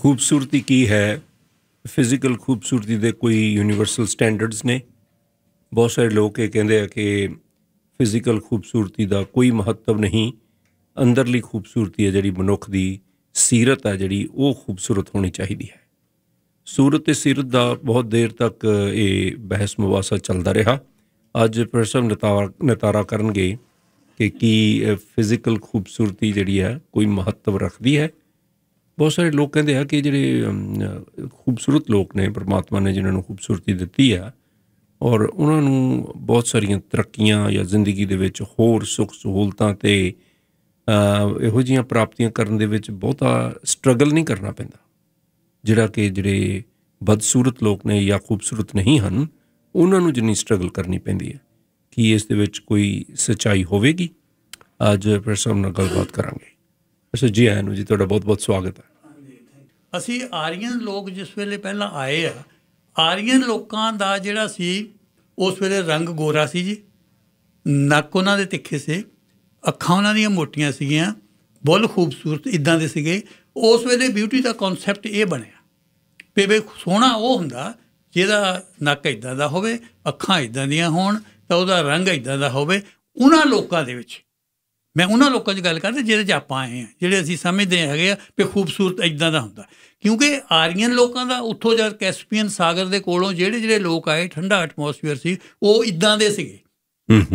ਖੂਬਸੂਰਤੀ ਕੀ ਹੈ ਫਿਜ਼ੀਕਲ ਖੂਬਸੂਰਤੀ ਦੇ ਕੋਈ ਯੂਨੀਵਰਸਲ ਸਟੈਂਡਰਡਸ ਨੇ ਬਹੁਤ ਸਾਰੇ ਲੋਕ ਇਹ ਕਹਿੰਦੇ ਆ ਕਿ ਫਿਜ਼ੀਕਲ ਖੂਬਸੂਰਤੀ ਦਾ ਕੋਈ ਮਹੱਤਵ ਨਹੀਂ ਅੰਦਰਲੀ ਖੂਬਸੂਰਤੀ ਹੈ ਜਿਹੜੀ ਮਨੁੱਖ ਦੀ ਸਿਰਤ ਆ ਜਿਹੜੀ ਉਹ ਖੂਬਸੂਰਤ ਹੋਣੀ ਚਾਹੀਦੀ ਹੈ ਸੂਰਤ ਤੇ ਸਿਰਤ ਦਾ ਬਹੁਤ ਦੇਰ ਤੱਕ ਇਹ ਬਹਿਸ ਮਵਾਸਾ ਚੱਲਦਾ ਰਿਹਾ ਅੱਜ ਪ੍ਰੋਫੈਸਰ ਨਤਾਰਾ ਨਤਾਰਾ ਕਰਨਗੇ ਕਿ ਕੀ ਫਿਜ਼ੀਕਲ ਖੂਬਸੂਰਤੀ ਜਿਹੜੀ ਹੈ ਕੋਈ ਮਹੱਤਵ ਰੱਖਦੀ ਹੈ ਬਹੁਤ ਸਾਰੇ ਲੋਕ ਕਹਿੰਦੇ ਆ ਕਿ ਜਿਹੜੇ ਖੂਬਸੂਰਤ ਲੋਕ ਨੇ ਪ੍ਰਮਾਤਮਾ ਨੇ ਜਿਨ੍ਹਾਂ ਨੂੰ ਖੂਬਸੂਰਤੀ ਦਿੱਤੀ ਆ ਔਰ ਉਹਨਾਂ ਨੂੰ ਬਹੁਤ ਸਾਰੀਆਂ ਤਰੱਕੀਆਂ ਜਾਂ ਜ਼ਿੰਦਗੀ ਦੇ ਵਿੱਚ ਹੋਰ ਸੁੱਖ ਸਹੂਲਤਾਂ ਤੇ ਇਹੋ ਜਿਹੀਆਂ ਪ੍ਰਾਪਤੀਆਂ ਕਰਨ ਦੇ ਵਿੱਚ ਬਹੁਤਾ ਸਟਰਗਲ ਨਹੀਂ ਕਰਨਾ ਪੈਂਦਾ ਜਿਹੜਾ ਕਿ ਜਿਹੜੇ ਬਦਸੂਰਤ ਲੋਕ ਨੇ ਜਾਂ ਖੂਬਸੂਰਤ ਨਹੀਂ ਹਨ ਉਹਨਾਂ ਨੂੰ ਜਿੰਨੀ ਸਟਰਗਲ ਕਰਨੀ ਪੈਂਦੀ ਹੈ ਕੀ ਇਸ ਦੇ ਵਿੱਚ ਕੋਈ ਸਚਾਈ ਹੋਵੇਗੀ ਅੱਜ ਪ੍ਰੋਫੈਸਰ ਨਾਲ ਗੱਲਬਾਤ ਕਰਾਂਗੇ ਅਸੋ ਜੀ ਆਇਆਂ ਨੂੰ ਜੀ ਤੁਹਾਡਾ ਬਹੁਤ ਬਹੁਤ ਸਵਾਗਤ ਹੈ ਅਸੀਂ ਆਰੀਅਨ ਲੋਕ ਜਿਸ ਵੇਲੇ ਪਹਿਲਾਂ ਆਏ ਆ ਆਰੀਅਨ ਲੋਕਾਂ ਦਾ ਜਿਹੜਾ ਸੀ ਉਸ ਵੇਲੇ ਰੰਗ ਗੋਰਾ ਸੀ ਜੀ ਨੱਕ ਉਹਨਾਂ ਦੇ ਤਿੱਖੇ ਸੀ ਅੱਖਾਂ ਉਹਨਾਂ ਦੀਆਂ ਮੋਟੀਆਂ ਸੀਗੀਆਂ ਬੁੱਲ ਖੂਬਸੂਰਤ ਇਦਾਂ ਦੇ ਸੀਗੇ ਉਸ ਵੇਲੇ ਬਿਊਟੀ ਦਾ ਕਨਸੈਪਟ ਇਹ ਬਣਿਆ ਵੀ ਵੇ ਸੋਹਣਾ ਉਹ ਹੁੰਦਾ ਜਿਹਦਾ ਨੱਕ ਇਦਾਂ ਦਾ ਹੋਵੇ ਅੱਖਾਂ ਇਦਾਂ ਦੀਆਂ ਹੋਣ ਤਾਂ ਉਹਦਾ ਰੰਗ ਇਦਾਂ ਦਾ ਹੋਵੇ ਉਹਨਾਂ ਲੋਕਾਂ ਦੇ ਵਿੱਚ ਮੈਂ ਉਹਨਾਂ ਲੋਕਾਂ ਦੀ ਗੱਲ ਕਰਦਾ ਜਿਹੜੇ 'ਚ ਆਪਾਂ ਆਏ ਆ ਜਿਹੜੇ ਅਸੀਂ ਸਮਝਦੇ ਹੈਗੇ ਆ ਕਿ ਖੂਬਸੂਰਤ ਇਦਾਂ ਦਾ ਹੁੰਦਾ ਕਿਉਂਕਿ ਆਰੀਅਨ ਲੋਕਾਂ ਦਾ ਉੱਥੋਂ ਜਦ ਕੈਸਪੀਅਨ ਸਾਗਰ ਦੇ ਕੋਲੋਂ ਜਿਹੜੇ ਜਿਹੜੇ ਲੋਕ ਆਏ ਠੰਡਾ ਐਟਮੋਸਫੀਅਰ ਸੀ ਉਹ ਇਦਾਂ ਦੇ ਸੀਗੇ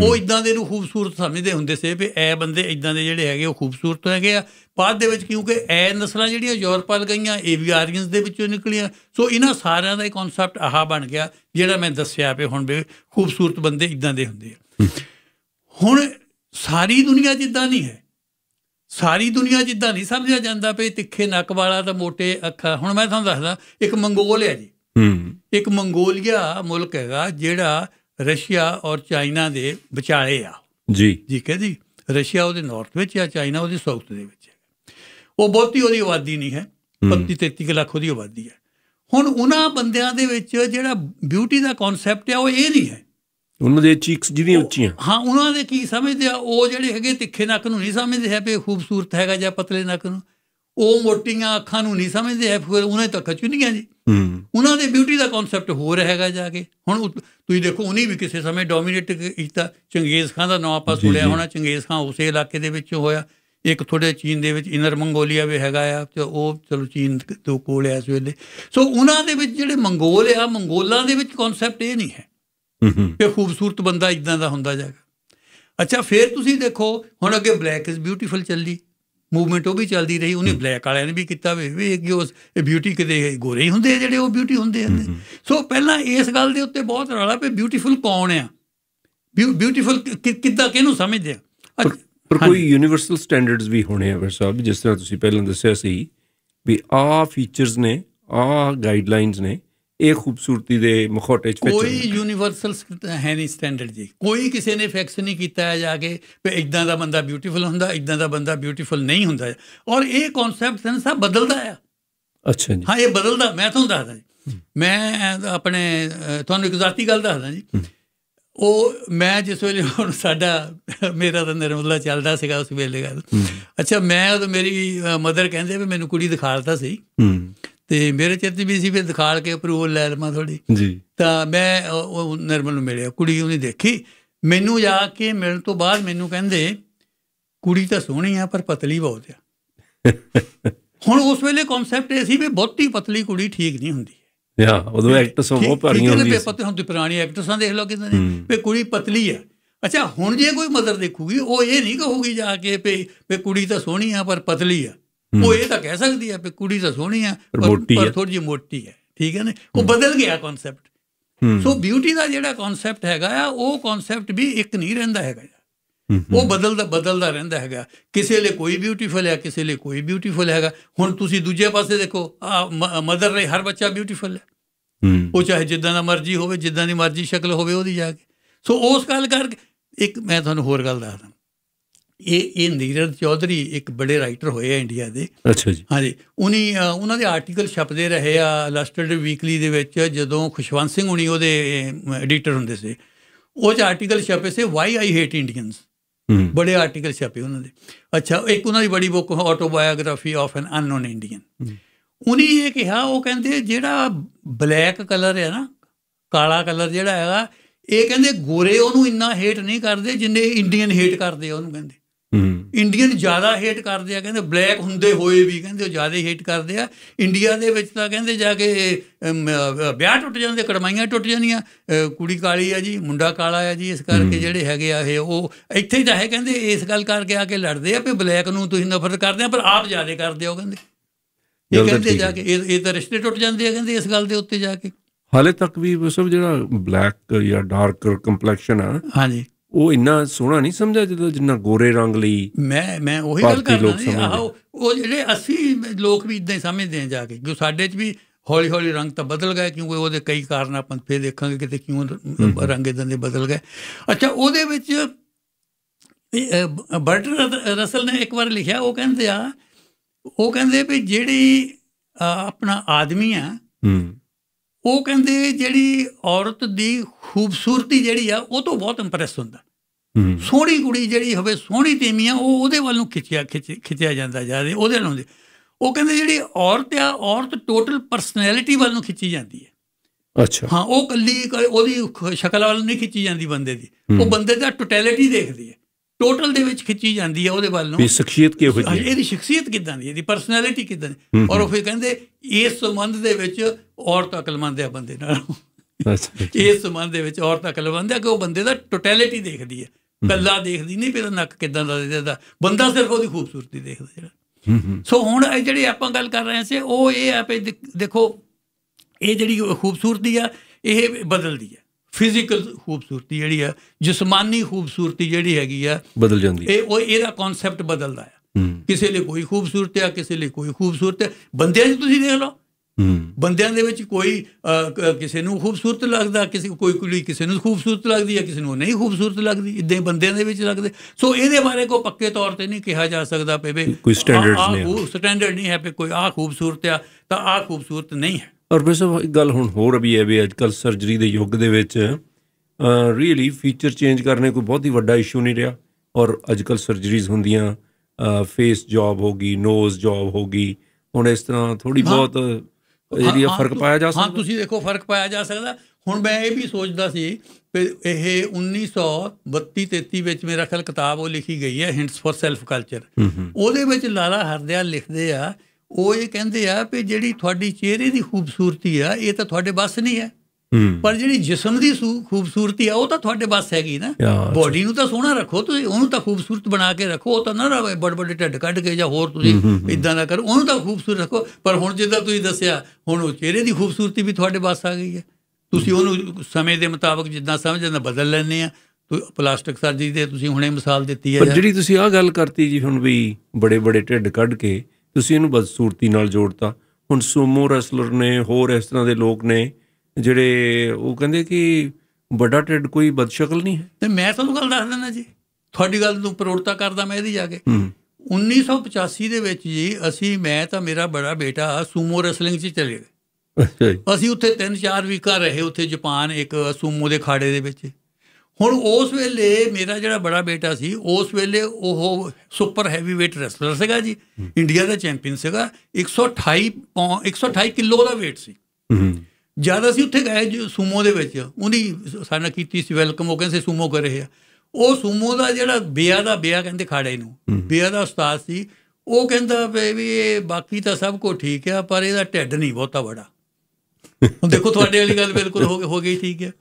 ਉਹ ਇਦਾਂ ਦੇ ਨੂੰ ਖੂਬਸੂਰਤ ਸਮਝਦੇ ਹੁੰਦੇ ਸੀ ਵੀ ਐ ਬੰਦੇ ਇਦਾਂ ਦੇ ਜਿਹੜੇ ਹੈਗੇ ਉਹ ਖੂਬਸੂਰਤ ਹੈਗੇ ਆ ਬਾਅਦ ਦੇ ਵਿੱਚ ਕਿਉਂਕਿ ਐ ਨਸਲਾਂ ਜਿਹੜੀਆਂ ਯੂਰਪ ਆਲ ਗਈਆਂ ਇਹ ਵੀ ਆਰੀਅਨਸ ਦੇ ਵਿੱਚੋਂ ਨਿਕਲੀਆਂ ਸੋ ਇਹਨਾਂ ਸਾਰਿਆਂ ਦਾ ਇੱਕ ਕਨਸੈਪਟ ਆਹਾ ਬਣ ਗਿਆ ਜਿਹੜਾ ਮੈਂ ਦੱਸਿਆ ਪਏ ਹੁਣ ਵੀ ਖੂਬਸੂਰਤ ਬੰਦੇ ਇਦਾਂ ਦੇ ਹੁੰਦੇ ਆ ਹੁਣ ਸਾਰੀ ਦੁਨੀਆ ਜਿੱਦਾਂ ਨਹੀਂ ਹੈ ਸਾਰੀ ਦੁਨੀਆ ਜਿੱਦਾਂ ਨਹੀਂ ਸਮਝਿਆ ਜਾਂਦਾ ਪਈ ਤਿੱਖੇ ਨੱਕ ਵਾਲਾ ਤਾਂ ਮੋٹے ਅੱਖਾਂ ਹੁਣ ਮੈਂ ਤੁਹਾਨੂੰ ਦੱਸਦਾ ਇੱਕ ਮੰਗੋਲ ਹੈ ਜੀ ਹੂੰ ਇੱਕ ਮੰਗੋਲੀਆ ਮੁਲਕ ਹੈਗਾ ਜਿਹੜਾ ਰਸ਼ੀਆ ਔਰ ਚਾਈਨਾ ਦੇ ਵਿਚਾਲੇ ਆ ਜੀ ਜੀ ਕਹੇ ਜੀ ਰਸ਼ੀਆ ਉਹਦੇ ਨਾਰਥ ਵਿੱਚ ਆ ਚਾਈਨਾ ਉਹਦੇ ਸਾਊਥ ਦੇ ਵਿੱਚ ਹੈ ਉਹ ਬਹੁਤੀ ਉਹਦੀ ਆਬਾਦੀ ਨਹੀਂ ਹੈ 25 33 ਲੱਖ ਉਹਦੀ ਆਬਾਦੀ ਹੈ ਹੁਣ ਉਹਨਾਂ ਬੰਦਿਆਂ ਦੇ ਵਿੱਚ ਜਿਹੜਾ ਬਿਊਟੀ ਦਾ ਕਨਸੈਪਟ ਹੈ ਉਹ ਇਹ ਨਹੀਂ ਹੈ ਉਹਨਾਂ ਦੇ ਚੀਕਸ ਜਿਹੜੀਆਂ ਉੱਚੀਆਂ ਹਾਂ ਉਹਨਾਂ ਦੇ ਕੀ ਸਮਝਦੇ ਆ ਉਹ ਜਿਹੜੇ ਹੈਗੇ ਤਿੱਖੇ ਨੱਕ ਨੂੰ ਨਹੀਂ ਸਮਝਦੇ ਹੈ ਵੀ ਖੂਬਸੂਰਤ ਹੈਗਾ ਜਾਂ ਪਤਲੇ ਨੱਕ ਨੂੰ ਉਹ ਮੋਟੀਆਂ ਅੱਖਾਂ ਨੂੰ ਨਹੀਂ ਸਮਝਦੇ ਹੈ ਫਿਰ ਉਹਨਾਂ ਤੱਕ ਚੁੰਨੀਆਂ ਜੀ ਉਹਨਾਂ ਦੇ ਬਿਊਟੀ ਦਾ ਕਨਸੈਪਟ ਹੋਰ ਹੈਗਾ ਜਾ ਕੇ ਹੁਣ ਤੁਸੀਂ ਦੇਖੋ ਉਹਨੇ ਵੀ ਕਿਸੇ ਸਮੇਂ ਡੋਮੀਨੇਟ ਕੀਤਾ ਚੰਗੇਜ਼ ਖਾਨ ਦਾ ਨਾਮ ਆਪਾਂ ਸੁਣਿਆ ਹੋਣਾ ਚੰਗੇਜ਼ ਖਾਨ ਉਸੇ ਇਲਾਕੇ ਦੇ ਵਿੱਚ ਹੋਇਆ ਇੱਕ ਥੋੜੇ ਚੀਨ ਦੇ ਵਿੱਚ ਇਨਰ ਮੰਗੋਲੀਆ ਵੀ ਹੈਗਾ ਆ ਤੇ ਉਹ ਚਲੋ ਚੀਨ ਤੋਂ ਕੋਲ ਐ ਇਸ ਵੇਲੇ ਸੋ ਉਹਨਾਂ ਦੇ ਵਿੱਚ ਜਿਹੜੇ ਮੰਗੋਲ ਆ ਮੰਗੋਲਾਂ ਦੇ ਵਿੱਚ ਕਨਸੈਪਟ ਇਹ ਨਹੀਂ ਹੈ ਕਿ ਖੂਬਸੂਰਤ ਬੰਦਾ ਇਦਾਂ ਦਾ ਹੁੰਦਾ ਜਾਏਗਾ ਅੱਛਾ ਫਿਰ ਤੁਸੀਂ ਦੇਖੋ ਹੁਣ ਅੱਗੇ ਬਲੈਕ ਇਜ਼ ਬਿਊਟੀਫੁਲ ਚੱਲਦੀ ਮੂਵਮੈਂਟ ਉਹ ਵੀ ਚੱਲਦੀ ਰਹੀ ਉਹਨੇ ਬਲੈਕ ਵਾਲਿਆਂ ਨੇ ਵੀ ਕੀਤਾ ਵੇ ਵੀ ਕਿ ਉਸ ਬਿਊਟੀ ਕਿਤੇ ਗੋਰੇ ਹੀ ਹੁੰਦੇ ਜਿਹੜੇ ਉਹ ਬਿਊਟੀ ਹੁੰਦੇ ਆ ਸੋ ਪਹਿਲਾਂ ਇਸ ਗੱਲ ਦੇ ਉੱਤੇ ਬਹੁਤ ਰੌਲਾ ਪਏ ਬਿਊਟੀਫੁਲ ਕੌਣ ਆ ਬਿਊਟੀਫੁਲ ਕਿੱਦਾਂ ਕਿਹਨੂੰ ਸਮਝਦੇ ਆ ਪਰ ਕੋਈ ਯੂਨੀਵਰਸਲ ਸਟੈਂਡਰਡਸ ਵੀ ਹੋਣੇ ਆ ਵਰ ਸਾਹਿਬ ਜਿਸ ਤਰ੍ਹਾਂ ਤੁਸੀਂ ਪਹਿਲਾਂ ਦੱਸਿਆ ਸੀ ਵੀ ਆ ਫੀਚਰਸ ਨੇ ਆ ਗਾਈਡਲਾਈਨਸ ਨੇ ਇਹ ਖੂਬਸੂਰਤੀ ਦੇ ਮਖੌਟੇ 'ਚ ਵਿੱਚ ਕੋਈ ਯੂਨੀਵਰਸਲ ਹੈ ਨਹੀਂ ਸਟੈਂਡਰਡ ਜੀ ਕੋਈ ਕਿਸੇ ਨੇ ਫਿਕਸ ਨਹੀਂ ਕੀਤਾ ਹੈ ਜਾ ਕੇ ਕਿ ਇਦਾਂ ਦਾ ਬੰਦਾ ਬਿਊਟੀਫੁਲ ਹੁੰਦਾ ਇਦਾਂ ਦਾ ਬੰਦਾ ਬਿਊਟੀਫੁਲ ਨਹੀਂ ਹੁੰਦਾ ਔਰ ਇਹ ਕਨਸੈਪਟ ਸਭ ਬਦਲਦਾ ਆ ਅੱਛਾ ਜੀ ਹਾਂ ਇਹ ਬਦਲਦਾ ਮੈਂ ਤੁਹਾਨੂੰ ਦੱਸਦਾ ਜੀ ਮੈਂ ਆਪਣੇ ਤੁਹਾਨੂੰ ਇੱਕ ਜ਼ਾਤੀ ਗੱਲ ਦੱਸਦਾ ਜੀ ਉਹ ਮੈਂ ਜਿਸ ਵੇਲੇ ਹੁਣ ਸਾਡਾ ਮੇਰਾ ਤਾਂ ਨਰਮੁੱਲਾ ਚੱਲਦਾ ਸੀਗਾ ਉਸ ਵੇਲੇ ਗੱਲ ਅੱਛਾ ਮੈਂ ਉਹ ਮੇਰੀ ਮਦਰ ਕਹਿੰਦੇ ਵੀ ਮੈਨੂੰ ਕੁੜੀ ਦਿਖਾ ਦਿੱਤਾ ਸੀ ਹੂੰ ਤੇ ਮੇਰੇ ਚਿੱਤ ਵੀ ਸੀ ਫਿਰ ਦਿਖਾਲ ਕੇ ਅਪਰੂਵਲ ਲੈ ਲਵਾਂ ਥੋੜੀ ਜੀ ਤਾਂ ਮੈਂ ਉਹ ਨਿਰਮਲ ਨੂੰ ਮਿਲਿਆ ਕੁੜੀ ਉਹਨੇ ਦੇਖੀ ਮੈਨੂੰ ਜਾ ਕੇ ਮਿਲਣ ਤੋਂ ਬਾਅਦ ਮੈਨੂੰ ਕਹਿੰਦੇ ਕੁੜੀ ਤਾਂ ਸੋਹਣੀ ਆ ਪਰ ਪਤਲੀ ਬਹੁਤ ਆ ਹੁਣ ਉਸ ਵੇਲੇ ਕਨਸੈਪਟ ਐਸੀ ਵੀ ਬਹੁਤੀ ਪਤਲੀ ਕੁੜੀ ਠੀਕ ਨਹੀਂ ਹੁੰਦੀ ਯਾ ਉਦੋਂ ਐਕਟਰਸ ਉਹ ਭਾਰੀਆਂ ਹੁੰਦੀ ਸੀ ਪਤਾ ਹੁਣ ਤੇ ਪੁਰਾਣੀ ਐਕਟਰਸਾਂ ਦੇਖ ਲਓ ਕਿਦਾਂ ਵੀ ਕੁੜੀ ਪਤਲੀ ਆ ਅੱਛਾ ਹੁਣ ਜੇ ਕੋਈ ਮਦਰ ਦੇਖੂਗੀ ਉਹ ਇਹ ਨਹੀਂ ਕਹੂਗੀ ਜਾ ਕੇ ਵੀ ਕੁੜੀ ਤਾਂ ਸੋਹਣੀ ਆ ਪਰ ਪਤਲੀ ਆ ਉਹ ਇਹ ਤਾਂ ਕਹਿ ਸਕਦੀ ਹੈ ਕਿ ਕੁੜੀ ਤਾਂ ਸੋਹਣੀ ਹੈ ਪਰ ਥੋੜੀ ਜਿਹੀ ਮੋਟੀ ਹੈ ਠੀਕ ਹੈ ਨਾ ਉਹ ਬਦਲ ਗਿਆ ਕਨਸੈਪਟ ਸੋ ਬਿਊਟੀ ਦਾ ਜਿਹੜਾ ਕਨਸੈਪਟ ਹੈਗਾ ਆ ਉਹ ਕਨਸੈਪਟ ਵੀ ਇੱਕ ਨਹੀਂ ਰਹਿੰਦਾ ਹੈਗਾ ਉਹ ਬਦਲਦਾ ਬਦਲਦਾ ਰਹਿੰਦਾ ਹੈਗਾ ਕਿਸੇ ਲਈ ਕੋਈ ਬਿਊਟੀਫੁਲ ਹੈ ਕਿਸੇ ਲਈ ਕੋਈ ਬਿਊਟੀਫੁਲ ਹੈਗਾ ਹੁਣ ਤੁਸੀਂ ਦੂਜੇ ਪਾਸੇ ਦੇਖੋ ਮਦਰ ਲਈ ਹਰ ਬੱਚਾ ਬਿਊਟੀਫੁਲ ਹੈ ਉਹ ਚਾਹੇ ਜਿੱਦਾਂ ਦਾ ਮਰਜ਼ੀ ਹੋਵੇ ਜਿੱਦਾਂ ਦੀ ਮਰਜ਼ੀ ਸ਼ਕਲ ਹੋਵੇ ਉਹਦੀ ਜਾ ਕੇ ਸੋ ਉਸ ਗੱਲ ਕਰਕੇ ਇੱਕ ਮੈਂ ਤੁਹਾਨੂੰ ਹੋਰ ਗੱਲ ਦੱਸਦਾ ਇਹ ਇਹ ਨੀਰਜ ਚੌਧਰੀ ਇੱਕ ਬੜੇ ਰਾਈਟਰ ਹੋਏ ਆ ਇੰਡੀਆ ਦੇ ਅੱਛਾ ਜੀ ਹਾਂਜੀ ਉਨੀ ਉਹਨਾਂ ਦੇ ਆਰਟੀਕਲ ਛਪਦੇ ਰਹੇ ਆ ਲਸਟਰਡ ਵੀਕਲੀ ਦੇ ਵਿੱਚ ਜਦੋਂ ਖੁਸ਼ਵੰਤ ਸਿੰਘ ਹੁਣੀ ਉਹਦੇ ਐਡੀਟਰ ਹੁੰਦੇ ਸੀ ਉਹ ਚ ਆਰਟੀਕਲ ਛਪੇ ਸੀ ਵਾਈ ਆਈ ਹੇਟ ਇੰਡੀਅਨਸ ਬੜੇ ਆਰਟੀਕਲ ਛਪੇ ਉਹਨਾਂ ਦੇ ਅੱਛਾ ਇੱਕ ਉਹਨਾਂ ਦੀ ਬੜੀ book autobiography of an unknown Indian ਉਨੀ ਇਹ ਕਿਹਾ ਉਹ ਕਹਿੰਦੇ ਜਿਹੜਾ ਬਲੈਕ ਕਲਰ ਹੈ ਨਾ ਕਾਲਾ ਕਲਰ ਜਿਹੜਾ ਹੈਗਾ ਇਹ ਕਹਿੰਦੇ ਗੋਰੇ ਉਹਨੂੰ ਇੰਨਾ ਹੇਟ ਨਹੀਂ ਕਰਦੇ ਜਿੰਨੇ ਇੰਡੀਅਨ ਹੇਟ ਕਰਦੇ ਉਹਨੂੰ ਕਹਿੰਦੇ ਇੰਡੀਅਨ ਜ਼ਿਆਦਾ ਹੇਟ ਕਰਦੇ ਆ ਕਹਿੰਦੇ ਬਲੈਕ ਹੁੰਦੇ ਹੋਏ ਵੀ ਕਹਿੰਦੇ ਉਹ ਜ਼ਿਆਦਾ ਹੇਟ ਕਰਦੇ ਆ ਇੰਡੀਆ ਦੇ ਵਿੱਚ ਤਾਂ ਕਹਿੰਦੇ ਜਾ ਕੇ ਵਿਆਹ ਟੁੱਟ ਜਾਂਦੇ ਕੜਮਾਈਆਂ ਟੁੱਟ ਜਾਂਦੀਆਂ ਕੁੜੀ ਕਾਲੀ ਆ ਜੀ ਮੁੰਡਾ ਕਾਲਾ ਆ ਜੀ ਇਸ ਕਰਕੇ ਜਿਹੜੇ ਹੈਗੇ ਆ ਇਹ ਉਹ ਇੱਥੇ ਹੀ ਤਾਂ ਹੈ ਕਹਿੰਦੇ ਇਸ ਗੱਲ ਕਰਕੇ ਆ ਕੇ ਲੜਦੇ ਆ ਵੀ ਬਲੈਕ ਨੂੰ ਤੁਸੀਂ ਨਫ਼ਰਤ ਕਰਦੇ ਆ ਪਰ ਆਪ ਜ਼ਿਆਦਾ ਕਰਦੇ ਹੋ ਕਹਿੰਦੇ ਇਹ ਕਹਿੰਦੇ ਜਾ ਕੇ ਇਹ ਇਹ ਤਾਂ ਰਿਸ਼ਤੇ ਟੁੱਟ ਜਾਂਦੇ ਆ ਕਹਿੰਦੇ ਇਸ ਗੱਲ ਦੇ ਉੱਤੇ ਜਾ ਕੇ ਹਾਲੇ ਤੱਕ ਵੀ ਸਭ ਜਿਹੜਾ ਬਲੈਕ ਜਾਂ ਡਾਰਕਰ ਕੰਪਲੈਕਸ਼ਨ ਆ ਹਾਂਜੀ ਉਹ ਇੰਨਾ ਸੋਹਣਾ ਨਹੀਂ ਸਮਝਿਆ ਜਦੋਂ ਜਿੰਨਾ ਗੋਰੇ ਰੰਗ ਲਈ ਮੈਂ ਮੈਂ ਉਹੀ ਗੱਲ ਕਰਦਾ ਹਾਂ ਆਹੋ ਉਹ ਜਿਹੜੇ ਅਸੀਂ ਲੋਕ ਵੀ ਇਦਾਂ ਹੀ ਸਮਝਦੇ ਆ ਜਾ ਕੇ ਕਿ ਸਾਡੇ 'ਚ ਵੀ ਹੌਲੀ ਹੌਲੀ ਰੰਗ ਤਾਂ ਬਦਲ ਗਏ ਕਿਉਂਕਿ ਉਹਦੇ ਕਈ ਕਾਰਨ ਆਪਾਂ ਫੇਰ ਦੇਖਾਂਗੇ ਕਿਤੇ ਕਿਉਂ ਰੰਗ ਇਦਾਂ ਦੇ ਬਦਲ ਗਏ ਅੱਛਾ ਉਹਦੇ ਵਿੱਚ ਬਰਟਨ ਰਸਲ ਨੇ ਇੱਕ ਵਾਰ ਲਿਖਿਆ ਉਹ ਕਹਿੰਦੇ ਆ ਉਹ ਕਹਿੰਦੇ ਵੀ ਜਿਹੜੀ ਆਪਣਾ ਆਦਮੀ ਆ ਹੂੰ ਉਹ ਕਹਿੰਦੇ ਜਿਹੜੀ ਔਰਤ ਦੀ ਖੂਬਸੂਰਤੀ ਜਿਹੜੀ ਆ ਉਹ ਤੋਂ ਬਹੁਤ ਇੰਪ੍ਰੈਸ ਹੁੰਦਾ ਸੋਹਣੀ ਕੁੜੀ ਜਿਹੜੀ ਹੋਵੇ ਸੋਹਣੀ ਤੇਮੀ ਆ ਉਹ ਉਹਦੇ ਵੱਲ ਨੂੰ ਖਿੱਚਿਆ ਖਿੱਚਿਆ ਜਾਂਦਾ ਜਾਂਦੇ ਉਹਦੇ ਨਾਲ ਉਹ ਕਹਿੰਦੇ ਜਿਹੜੀ ਔਰਤ ਆ ਔਰਤ ਟੋਟਲ ਪਰਸਨੈਲਿਟੀ ਵੱਲ ਨੂੰ ਖਿੱਚੀ ਜਾਂਦੀ ਹੈ ਅੱਛਾ ਹਾਂ ਉਹ ਕੱਲੀ ਉਹਦੀ ਸ਼ਕਲ ਵੱਲ ਨਹੀਂ ਖਿੱਚੀ ਜਾਂਦੀ ਬੰਦੇ ਦੀ ਉਹ ਬੰਦੇ ਦਾ ਟੋਟੈਲਿਟੀ ਦੇਖਦੀ ਹੈ ਟੋਟਲ ਦੇ ਵਿੱਚ ਖਿੱਚੀ ਜਾਂਦੀ ਹੈ ਉਹਦੇ ਵੱਲ ਨੂੰ ਇਹ ਸ਼ਖਸੀਅਤ ਕਿਹੋ ਜਿਹੀ ਹੈ ਇਹਦੀ ਸ਼ਖਸੀਅਤ ਕਿਦਾਂ ਦੀ ਇਹਦੀ ਪਰਸਨੈਲਿਟੀ ਕਿਦਾਂ ਦੀ ਔਰ ਉਹ ਫਿਰ ਕਹਿੰਦੇ ਇਸ ਸੰਬੰਧ ਦੇ ਵਿੱਚ ਔਰਤ ਅਕਲਮੰਦ ਹੈ ਬੰਦੇ ਨਾਲ ਇਸ ਸੰਬੰਧ ਦੇ ਵਿੱਚ ਔਰਤ ਅਕਲਮੰਦ ਹੈ ਕਿ ਉਹ ਬੰਦੇ ਦਾ ਟੋਟੈਲਿਟੀ ਦੇਖਦੀ ਹੈ ਕੱਲਾ ਦੇਖਦੀ ਨਹੀਂ ਫਿਰ ਨੱਕ ਕਿਦਾਂ ਦਾ ਦੇਦਾ ਬੰਦਾ ਸਿਰਫ ਉਹਦੀ ਖੂਬਸੂਰਤੀ ਦੇਖਦਾ ਜਿਹੜਾ ਸੋ ਹੁਣ ਇਹ ਜਿਹੜੀ ਆਪਾਂ ਗੱਲ ਕਰ ਰਹੇ ਸੀ ਉਹ ਇਹ ਆਪੇ ਦੇਖੋ ਇਹ ਜਿਹੜੀ ਖੂਬਸੂਰਤੀ ਆ ਇਹ ਬਦਲਦੀ ਹੈ ਫਿਜ਼ੀਕਲ ਖੂਬਸੂਰਤੀ ਜਿਹੜੀ ਆ ਜਿਸਮਾਨੀ ਖੂਬਸੂਰਤੀ ਜਿਹੜੀ ਹੈਗੀ ਆ ਬਦਲ ਜਾਂਦੀ ਹੈ ਇਹ ਉਹ ਇਹਦਾ ਕਨਸੈਪਟ ਬਦਲਦਾ ਆ ਕਿਸੇ ਲਈ ਕੋਈ ਖੂਬਸੂਰਤ ਆ ਕਿਸੇ ਲਈ ਕੋਈ ਖੂਬਸੂਰਤ ਬੰਦਿਆਂ 'ਚ ਤੁਸੀਂ ਦੇਖ ਲਓ ਬੰਦਿਆਂ ਦੇ ਵਿੱਚ ਕੋਈ ਕਿਸੇ ਨੂੰ ਖੂਬਸੂਰਤ ਲੱਗਦਾ ਕਿਸੇ ਕੋਈ ਕੋਈ ਕਿਸੇ ਨੂੰ ਖੂਬਸੂਰਤ ਲੱਗਦੀ ਹੈ ਕਿਸੇ ਨੂੰ ਨਹੀਂ ਖੂਬਸੂਰਤ ਲੱਗਦੀ ਇਦਾਂ ਹੀ ਬੰਦਿਆਂ ਦੇ ਵਿੱਚ ਲੱਗਦੇ ਸੋ ਇਹਦੇ ਬਾਰੇ ਕੋ ਪੱਕੇ ਤੌਰ ਤੇ ਨਹੀਂ ਕਿਹਾ ਜਾ ਸਕਦਾ ਪਵੇ ਕੋਈ ਸਟੈਂਡਰਡ ਨਹੀਂ ਹੈ ਸਟੈਂਡਰਡ ਕੋਈ ਆ ਖੂਬਸੂਰਤ ਆ ਤਾਂ ਆ ਖੂਬਸੂਰਤ ਨਹੀਂ ਹੈ ਔਰ ਬਸ ਇੱਕ ਗੱਲ ਹੁਣ ਹੋਰ ਵੀ ਹੈ ਵੀ ਅੱਜ ਕੱਲ ਸਰਜਰੀ ਦੇ ਯੁੱਗ ਦੇ ਵਿੱਚ ਰੀਅਲੀ ਫੀਚਰ ਚੇਂਜ ਕਰਨੇ ਕੋਈ ਬਹੁਤ ਹੀ ਵੱਡਾ ਇਸ਼ੂ ਨਹੀਂ ਰਿਹਾ ਔਰ ਅੱਜ ਕੱਲ ਸਰਜਰੀਜ਼ ਹੁੰਦੀਆਂ ਫੇਸ ਜੌਬ ਹੋਗੀ ਨੋਜ਼ ਜੌਬ ਹੋਗੀ ਹੁਣ ਇਸ ਤਰ੍ਹਾਂ ਥੋੜੀ ਬਹੁਤ ਜਿਹੜੀ ਫਰਕ ਪਾਇਆ ਜਾ ਸਕਦਾ ਹਾਂ ਤੁਸੀਂ ਦੇਖੋ ਫਰਕ ਪਾਇਆ ਜਾ ਸਕਦਾ ਹੁਣ ਮੈਂ ਇਹ ਵੀ ਸੋਚਦਾ ਸੀ ਕਿ ਇਹ 1932 33 ਵਿੱਚ ਮੇਰਾ ਖਲ ਕਿਤਾਬ ਉਹ ਲਿਖੀ ਗਈ ਹੈ ਹਿੰਟਸ ਫॉर ਸੈਲਫ ਕਲਚਰ ਉਹਦੇ ਵਿੱਚ ਲਾਲਾ ਹਰਦਿਆ ਲਿਖਦੇ ਆ ਉਹ ਇਹ ਕਹਿੰਦੇ ਆ ਕਿ ਜਿਹੜੀ ਤੁਹਾਡੀ ਚਿਹਰੇ ਦੀ ਖੂਬਸੂਰਤੀ ਆ ਇਹ ਤਾਂ ਤੁਹਾਡੇ ਬਸ ਨਹੀਂ ਹੈ ਪਰ ਜਿਹੜੀ ਜਿਸਮ ਦੀ ਖੂਬਸੂਰਤੀ ਆ ਉਹ ਤਾਂ ਤੁਹਾਡੇ ਬਸ ਹੈਗੀ ਨਾ ਬਾਡੀ ਨੂੰ ਤਾਂ ਸੋਹਣਾ ਰੱਖੋ ਤੁਸੀਂ ਉਹਨੂੰ ਤਾਂ ਖੂਬਸੂਰਤ ਬਣਾ ਕੇ ਰੱਖੋ ਉਹ ਤਾਂ ਨਾ ਰਵੇ ਬੜ ਬੜੇ ਢੱਡ ਕੱਢ ਕੇ ਜਾਂ ਹੋਰ ਤੁਸੀਂ ਇਦਾਂ ਨਾ ਕਰੋ ਉਹਨੂੰ ਤਾਂ ਖੂਬਸੂਰਤ ਰੱਖੋ ਪਰ ਹੁਣ ਜਿੱਦਾਂ ਤੁਸੀਂ ਦੱਸਿਆ ਹੁਣ ਉਹ ਚਿਹਰੇ ਦੀ ਖੂਬਸੂਰਤੀ ਵੀ ਤੁਹਾਡੇ ਬਸ ਆ ਗਈ ਹੈ ਤੁਸੀਂ ਉਹਨੂੰ ਸਮੇਂ ਦੇ ਮੁਤਾਬਕ ਜਿੱਦਾਂ ਸਮਝਦੇ ਬਦਲ ਲੈਣੇ ਆ ਪਲਾਸਟਿਕ ਸਰਜਰੀ ਦੇ ਤੁਸੀਂ ਹੁਣੇ ਮਿਸਾਲ ਦਿੱਤੀ ਹੈ ਪਰ ਜਿਹੜੀ ਤੁਸੀਂ ਆਹ ਗੱਲ ਕਰਤੀ ਜੀ ਹੁਣ ਵੀ ਬੜੇ ਬੜੇ ਢਿੱਡ ਕੱਢ ਕੇ ਤੁਸੀਂ ਇਹਨੂੰ ਬਦਸੂਰਤੀ ਨਾਲ ਜੋੜਤਾ ਹੁਣ ਸੂਮੋ ਰੈਸਲਰ ਨੇ ਹੋਰ ਇਸ ਤਰ੍ਹਾਂ ਦੇ ਲੋਕ ਨੇ ਜਿਹੜੇ ਉਹ ਕਹਿੰਦੇ ਕਿ ਵੱਡਾ ਟੱਡ ਕੋਈ ਬਦਸ਼ਕਲ ਨਹੀਂ ਹੈ ਤੇ ਮੈਂ ਤੁਹਾਨੂੰ ਗੱਲ ਦੱਸ ਦਿੰਦਾ ਜੀ ਤੁਹਾਡੀ ਗੱਲ ਨੂੰ ਪ੍ਰੋੜਤਾ ਕਰਦਾ ਮੈਂ ਇਹਦੀ ਜਾ ਕੇ 1985 ਦੇ ਵਿੱਚ ਜੀ ਅਸੀਂ ਮੈਂ ਤਾਂ ਮੇਰਾ ਬੜਾ ਬੇਟਾ ਸੂਮੋ ਰੈਸਲਿੰਗ 'ਚ ਚਲੇ ਗਏ ਅਸੀਂ ਉੱਥੇ 3-4 ਵੀਕਾਂ ਰਹੇ ਉੱਥੇ ਜਾਪਾਨ ਇੱਕ ਸੂਮੋ ਦੇ ਖਾੜੇ ਦੇ ਵਿੱਚ ਹੁਣ ਉਸ ਵੇਲੇ ਮੇਰਾ ਜਿਹੜਾ ਬੜਾ ਬੇਟਾ ਸੀ ਉਸ ਵੇਲੇ ਉਹ ਸੁਪਰ weight ਰੈਸਲਰ ਸੀਗਾ ਜੀ ਇੰਡੀਆ ਦਾ ਚੈਂਪੀਅਨ ਸੀਗਾ 128 128 ਕਿਲੋ ਦਾ weight ਸੀ ਜਿਆਦਾ ਸੀ ਉੱਥੇ ਗਏ ਜੀ ਸੂਮੋ ਦੇ ਵਿੱਚ ਉਹਦੀ ਸਾਨਾ ਕੀਤੀ ਸੀ ਵੈਲਕਮ ਉਹ ਕਹਿੰਦੇ ਸੂਮੋ ਕਰ ਰਹੇ ਆ ਉਹ ਸੂਮੋ ਦਾ ਜਿਹੜਾ ਬਿਆ ਦਾ ਬਿਆ ਕਹਿੰਦੇ ਖਾੜੇ ਨੂੰ ਬਿਆ ਦਾ ਉਸਤਾਦ ਸੀ ਉਹ ਕਹਿੰਦਾ ਵੀ ਇਹ ਬਾਕੀ ਤਾਂ ਸਭ ਕੋ ਠੀਕ ਆ ਪਰ ਇਹਦਾ ਢਿੱਡ ਨਹੀਂ ਬਹੁਤਾ ਵੱਡਾ ਹੁਣ ਦੇਖੋ ਤੁਹਾਡੇ ਵਾਲੀ ਗੱਲ ਬਿਲਕੁਲ ਹੋ ਗਈ ਹੋ ਗਈ ਠੀਕ ਹੈ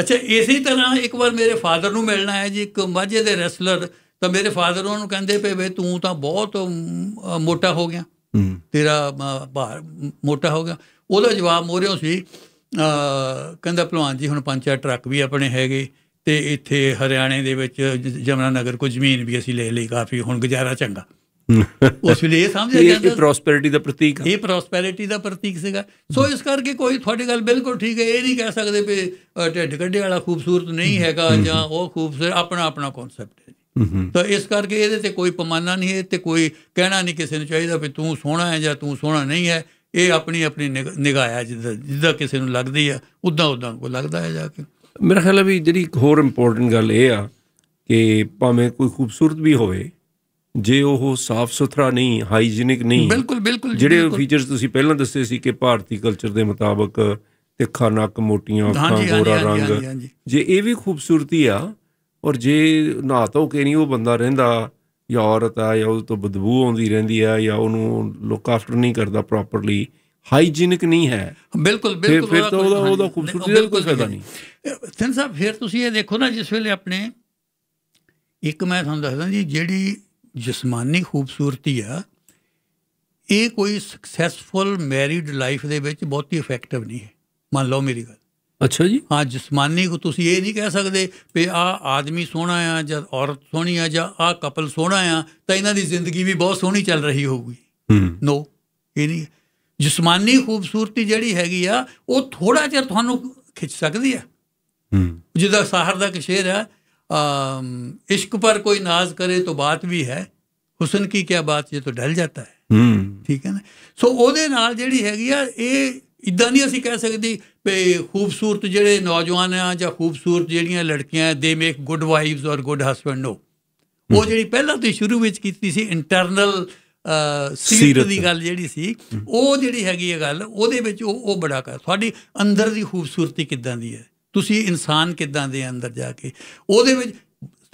ਅੱਛਾ ਇਸੇ ਤਰ੍ਹਾਂ ਇੱਕ ਵਾਰ ਮੇਰੇ ਫਾਦਰ ਨੂੰ ਮਿਲਣਾ ਹੈ ਜੀ ਇੱਕ ਮਾਝੇ ਦੇ ਰੈਸਲਰ ਤਾਂ ਮੇਰੇ ਫਾਦਰ ਉਹਨੂੰ ਕਹਿੰਦੇ ਪਏ ਵੇ ਤੂੰ ਤਾਂ ਬਹੁਤ ਮੋਟਾ ਹੋ ਗਿਆ ਤੇਰਾ ਭਾਰ ਮੋਟਾ ਹੋ ਗਿਆ ਉਹਦਾ ਜਵਾਬ ਮੋਰਿਓ ਸੀ ਕਹਿੰਦਾ ਭਲਵਾਨ ਜੀ ਹੁਣ ਪੰਜ ਚਾਰ ਟਰੱਕ ਵੀ ਆਪਣੇ ਹੈਗੇ ਤੇ ਇੱਥੇ ਹਰਿਆਣੇ ਦੇ ਵਿੱਚ ਜਮਨਾ ਨਗਰ ਕੋ ਜ਼ਮੀਨ ਵੀ ਅਸੀਂ ਲੈ ਲਈ ਕਾਫੀ ਹੁਣ ਗੁਜ਼ਾਰਾ ਚੰਗਾ ਉਸ ਲਈ ਇਹ ਸਮਝਿਆ ਜਾਂਦਾ ਇਹ ਪ੍ਰੋਸਪੈਰਿਟੀ ਦਾ ਪ੍ਰਤੀਕ ਇਹ ਪ੍ਰੋਸਪੈਰਿਟੀ ਦਾ ਪ੍ਰਤੀਕ ਸੀਗਾ ਸੋ ਇਸ ਕਰਕੇ ਕੋਈ ਤੁਹਾਡੀ ਗੱਲ ਬਿਲਕੁਲ ਠੀਕ ਹੈ ਇਹ ਨਹੀਂ ਕਹਿ ਸਕਦੇ ਕਿ ਢਿੱਡ ਕੱਢੇ ਵਾਲਾ ਖੂਬਸੂਰਤ ਨਹੀਂ ਹੈਗਾ ਜਾਂ ਉਹ ਖੂਬਸੂਰਤ ਆਪਣਾ ਆਪਣਾ ਕਨਸੈਪਟ ਹੈ ਤਾਂ ਇਸ ਕਰਕੇ ਇਹਦੇ ਤੇ ਕੋਈ ਪਮਾਨਾ ਨਹੀਂ ਹੈ ਤੇ ਕੋਈ ਕਹਿਣਾ ਨਹੀਂ ਕਿਸੇ ਨੂੰ ਚਾਹੀਦਾ ਕਿ ਤੂੰ ਸੋਹਣਾ ਹੈ ਜਾਂ ਤੂੰ ਸੋਹਣਾ ਨਹੀਂ ਹੈ ਇਹ ਆਪਣੀ ਆਪਣੀ ਨਿਗਾਹ ਹੈ ਜਿੱਦਾਂ ਕਿਸੇ ਨੂੰ ਲੱਗਦੀ ਆ ਉਦਾਂ ਉਦਾਂ ਕੋ ਲੱਗਦਾ ਹੈ ਜਾ ਕੇ ਮੇਰੇ ਖਿਆਲ ਵੀ ਜਿਹੜੀ ਹੋਰ ਇੰਪੋਰਟੈਂਟ ਗੱਲ ਇਹ ਆ ਕਿ ਭਾਵੇਂ ਕੋਈ ਖੂਬਸੂਰਤ ਵੀ ਹੋਵੇ ਜੇ ਉਹ ਸਾਫ਼ ਸੁਥਰਾ ਨਹੀਂ ਹਾਈਜੀਨਿਕ ਨਹੀਂ ਬਿਲਕੁਲ ਬਿਲਕੁਲ ਜਿਹੜੇ ਫੀਚਰਸ ਤੁਸੀਂ ਪਹਿਲਾਂ ਦੱਸੇ ਸੀ ਕਿ ਭਾਰਤੀ ਕਲਚਰ ਦੇ ਮੁਤਾਬਕ ਤਿੱਖਾ ਨੱਕ ਮੋਟੀਆਂ ਅੱਖਾਂ ਗੋਰਾ ਰੰਗ ਜੇ ਇਹ ਵੀ ਖੂਬਸੂਰਤੀ ਆ ਔਰ ਜੇ ਨਾ ਤਾਂ ਕਿ ਨਹੀਂ ਉਹ ਬੰਦਾ ਰਹਿੰਦਾ ਜਾਂ ਔਰਤ ਆ ਜਾਂ ਉਹ ਤੋਂ ਬਦਬੂ ਆਉਂਦੀ ਰਹਿੰਦੀ ਆ ਜਾਂ ਉਹਨੂੰ ਲੁੱਕ ਆਫਟਰ ਨਹੀਂ ਕਰਦਾ ਪ੍ਰੋਪਰਲੀ ਹਾਈਜੀਨਿਕ ਨਹੀਂ ਹੈ ਬਿਲਕੁਲ ਬਿਲਕੁਲ ਫਿਰ ਤਾਂ ਉਹਦਾ ਉਹਦਾ ਖੂਬਸੂਰਤੀ ਦਾ ਕੋਈ ਫਾਇਦਾ ਨਹੀਂ ਸਨ ਸਾਹਿਬ ਫਿਰ ਤੁਸੀਂ ਇਹ ਦੇਖੋ ਨਾ ਜਿਸ ਵੇਲੇ ਆਪਣੇ ਇੱਕ ਮੈਂ ਤੁਹਾਨੂੰ ਦੱਸਦਾ ਜੀ ਜਿਹੜੀ ਜਿਸਮਾਨੀ ਖੂਬਸੂਰਤੀ ਆ ਇਹ ਕੋਈ ਸਕਸੈਸਫੁਲ ਮੈਰਿਡ ਲਾਈਫ ਦੇ ਵਿੱਚ ਬਹੁਤੀ ਇਫੈਕਟਿਵ ਨਹੀਂ ਹੈ ਮੰਨ ਲਓ ਮੇਰੀ ਗੱਲ ਅੱਛਾ ਜੀ ਹਾਂ ਜਿਸਮਾਨੀ ਕੋ ਤੁਸੀਂ ਇਹ ਨਹੀਂ ਕਹਿ ਸਕਦੇ ਕਿ ਆ ਆਦਮੀ ਸੋਹਣਾ ਆ ਜਾਂ ਔਰਤ ਸੋਹਣੀ ਆ ਜਾਂ ਆ ਕਪਲ ਸੋਹਣਾ ਆ ਤਾਂ ਇਹਨਾਂ ਦੀ ਜ਼ਿੰਦਗੀ ਵੀ ਬਹੁਤ ਸੋਹਣੀ ਚੱਲ ਰਹੀ ਹੋਊਗੀ ਨੋ ਇਹ ਨਹੀਂ ਜਿਸਮਾਨੀ ਖੂਬਸੂਰਤੀ ਜਿਹੜੀ ਹੈਗੀ ਆ ਉਹ ਥੋੜਾ ਜਿਹਾ ਤੁਹਾਨੂੰ ਖਿੱਚ ਸਕਦੀ ਆ ਜਿਹਦਾ ਸਾਹਰ ਦਾ ਕਸ਼ੇਰ ਆ इश्क पर कोई नाज करे तो बात ਵੀ ਹੈ ਹੁਸਨ ਕੀ ਕੀ ਬਾਤ ਇਹ ਤਾਂ ਢਲ ਜਾਂਦਾ ਹੈ ਹੂੰ ਠੀਕ ਹੈ ਨਾ ਸੋ ਉਹਦੇ ਨਾਲ ਜਿਹੜੀ ਹੈਗੀ ਆ ਇਹ ਇਦਾਂ ਨਹੀਂ ਅਸੀਂ ਕਹਿ ਸਕਦੇ ਵੀ ਖੂਬਸੂਰਤ ਜਿਹੜੇ ਨੌਜਵਾਨ ਆ ਜਾਂ ਖੂਬਸੂਰਤ ਜਿਹੜੀਆਂ ਲੜਕੀਆਂ ਆ they make good wives or good husband no ਉਹ ਜਿਹੜੀ ਪਹਿਲਾਂ ਤੋਂ ਸ਼ੁਰੂ ਵਿੱਚ ਕੀਤੀ ਸੀ ਇੰਟਰਨਲ ਸੀਰਤ ਦੀ ਗੱਲ ਜਿਹੜੀ ਸੀ ਉਹ ਜਿਹੜੀ ਹੈਗੀ ਹੈ ਗੱਲ ਉਹਦੇ ਵਿੱਚ ਉਹ ਉਹ ਬੜਾ ਕਰ ਤੁਹਾਡੀ ਅੰਦਰ ਦੀ ਖੂਬਸੂਰਤੀ ਕਿੱਦਾਂ ਦੀ ਹੈ ਤੁਸੀਂ ਇਨਸਾਨ ਕਿਦਾਂ ਦੇ ਅੰਦਰ ਜਾ ਕੇ ਉਹਦੇ ਵਿੱਚ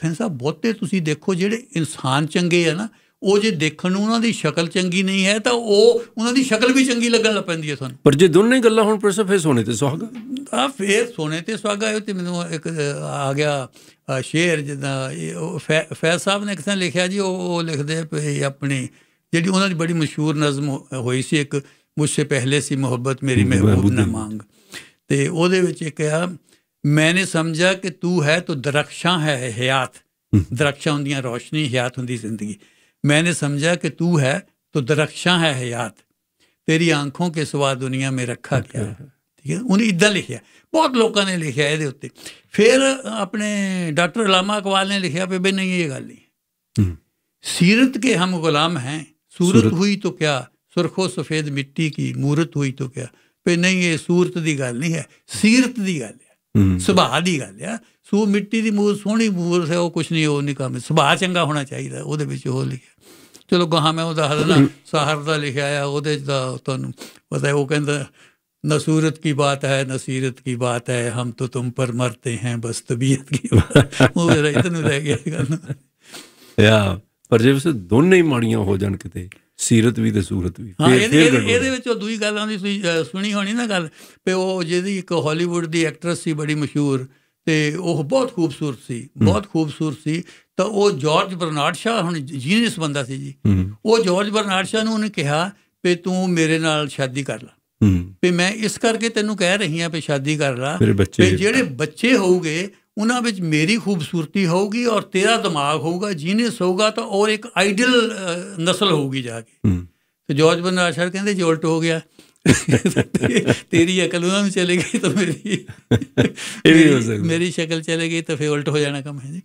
ਫਿਰ ਸਾਹਿਬ ਬਹੁਤੇ ਤੁਸੀਂ ਦੇਖੋ ਜਿਹੜੇ ਇਨਸਾਨ ਚੰਗੇ ਆ ਨਾ ਉਹ ਜੇ ਦੇਖਣ ਨੂੰ ਉਹਨਾਂ ਦੀ ਸ਼ਕਲ ਚੰਗੀ ਨਹੀਂ ਹੈ ਤਾਂ ਉਹ ਉਹਨਾਂ ਦੀ ਸ਼ਕਲ ਵੀ ਚੰਗੀ ਲੱਗਣ ਲੱਗ ਪੈਂਦੀ ਹੈ ਸਾਨੂੰ ਪਰ ਜੇ ਦੋਨੇ ਗੱਲਾਂ ਹੁਣ ਪ੍ਰੋਫੈਸਰ ਫੇਰ ਸੋਨੇ ਤੇ ਸੁਹਾਗਾ ਆ ਫੇਰ ਸੋਨੇ ਤੇ ਸੁਹਾਗਾ ਹੈ ਤੇ ਮੈਨੂੰ ਇੱਕ ਆ ਗਿਆ ਸ਼ੇਰ ਜਿਹਦਾ ਫੈਜ਼ ਸਾਹਿਬ ਨੇ ਕਿਸਾਂ ਲਿਖਿਆ ਜੀ ਉਹ ਲਿਖਦੇ ਪਏ ਆਪਣੀ ਜਿਹੜੀ ਉਹਨਾਂ ਦੀ ਬੜੀ ਮਸ਼ਹੂਰ ਨਜ਼ਮ ਹੋਈ ਸੀ ਇੱਕ ਮੁਝ ਸੇ ਪਹਿਲੇ ਸੀ ਮੁਹੱਬਤ ਮੇਰੀ ਮਹਿਬੂਬ ਨਾ ਮੰਗ ਤੇ ਉਹਦੇ ਵਿੱਚ ਇਹ ਕਿਹਾ मैंने समझा कि तू है तो दरख्शां है हयात हम्म। दरख्शां होंगे रोशनी हयात होंगी जिंदगी मैंने समझा कि तू है तो दरख्शां है हयात तेरी आंखों के सिवा दुनिया में रखा गया ठीक है उन्हें इदा लिखा बहुत लोगों ने लिखा ये उत्ते फिर अपने डॉक्टर लामा अकबाल ने लिखा भी भाई नहीं ये गल नहीं हम्म। सीरत के हम गुलाम हैं सूरत हुई तो क्या सुरखो सफ़ेद मिट्टी की मूरत हुई तो क्या भी नहीं ये सूरत की गल नहीं है सीरत की गल है ਸੁਭਾਅ ਦੀ ਗੱਲ ਆ ਸੂ ਮਿੱਟੀ ਦੀ ਮੂਰ ਸੋਹਣੀ ਮੂਰ ਸੇ ਉਹ ਕੁਛ ਨਹੀਂ ਉਹ ਨਹੀਂ ਕੰਮ ਸੁਭਾਅ ਚੰਗਾ ਹੋਣਾ ਚਾਹੀਦਾ ਉਹਦੇ ਵਿੱਚ ਉਹ ਲਿਖਿਆ ਚਲੋ ਗਾਹਾਂ ਮੈਂ ਉਹਦਾ ਹਲਣਾ ਸਹਰ ਦਾ ਲਿਖਿਆ ਆ ਉਹਦੇ ਦਾ ਤੁਹਾਨੂੰ ਪਤਾ ਉਹ ਕਹਿੰਦਾ ਨਸੂਰਤ ਕੀ ਬਾਤ ਹੈ ਨਸੀਰਤ ਕੀ ਬਾਤ ਹੈ ਹਮ ਤੋ ਤੁਮ ਪਰ ਮਰਤੇ ਹੈ ਬਸ ਤਬੀਅਤ ਕੀ ਉਹ ਮੇਰਾ ਇਤਨ ਰਹਿ ਗਿਆ ਗੱਲ ਯਾ ਪਰ ਜੇ ਉਸ ਦੋਨੇ ਹੀ ਮਾੜੀਆਂ ਹੋ ਜਾਣ ਕਿਤੇ ਸੀਰਤ ਵੀ ਤੇ ਸੂਰਤ ਵੀ ਹਾਂ ਇਹਦੇ ਵਿੱਚ ਉਹ ਦੂਈ ਗੱਲਾਂ ਦੀ ਸੀ ਸੁਣੀ ਹੋਣੀ ਨਾ ਗੱਲ ਤੇ ਉਹ ਜਿਹਦੀ ਇੱਕ ਹਾਲੀਵੁੱਡ ਦੀ ਐਕਟਰੈਸ ਸੀ ਬੜੀ ਮਸ਼ਹੂਰ ਤੇ ਉਹ ਬਹੁਤ ਖੂਬਸੂਰਤ ਸੀ ਬਹੁਤ ਖੂਬਸੂਰਤ ਸੀ ਤਾਂ ਉਹ ਜਾਰਜ ਬਰਨਾਰਡ ਸ਼ਾ ਹੁਣ ਜੀਨੀਅਸ ਬੰਦਾ ਸੀ ਜੀ ਉਹ ਜਾਰਜ ਬਰਨਾਰਡ ਸ਼ਾ ਨੂੰ ਉਹਨੇ ਕਿਹਾ ਵੀ ਤੂੰ ਮੇਰੇ ਨਾਲ ਸ਼ਾਦੀ ਕਰ ਲੈ ਵੀ ਮੈਂ ਇਸ ਕਰਕੇ ਤੈਨੂੰ ਕਹਿ ਰਹੀ ਆ ਵੀ ਸ਼ਾਦੀ ਕਰ ਲੈ ਵੀ ਜਿਹੜੇ ਬੱਚੇ ਹੋਊਗੇ ਉਹਨਾਂ ਵਿੱਚ ਮੇਰੀ ਖੂਬਸੂਰਤੀ ਹੋਊਗੀ ਔਰ ਤੇਰਾ ਦਿਮਾਗ ਹੋਊਗਾ ਜੀਨੀਅਸ ਸੋਗਾ ਤਾਂ ਔਰ ਇੱਕ ਆਈਡਲ ਨਸਲ ਹੋਊਗੀ ਜਾ ਕੇ ਤੇ ਜੋਰਜ ਬਨਾਸ਼ਰ ਕਹਿੰਦੇ ਜੇ ਉਲਟ ਹੋ ਗਿਆ ਤੇਰੀ ਅਕਲ ਉਹਨਾਂ ਨੂੰ ਚਲੇ ਗਈ ਤਾਂ ਮੇਰੀ ਇਹ ਵੀ ਹੋ ਸਕਦਾ ਮੇਰੀ ਸ਼ਕਲ ਚਲੇ ਗਈ ਤਾਂ ਫੇ ਉਲਟ ਹੋ ਜਾਣਾ ਕੰਮ ਹੈ ਜੀ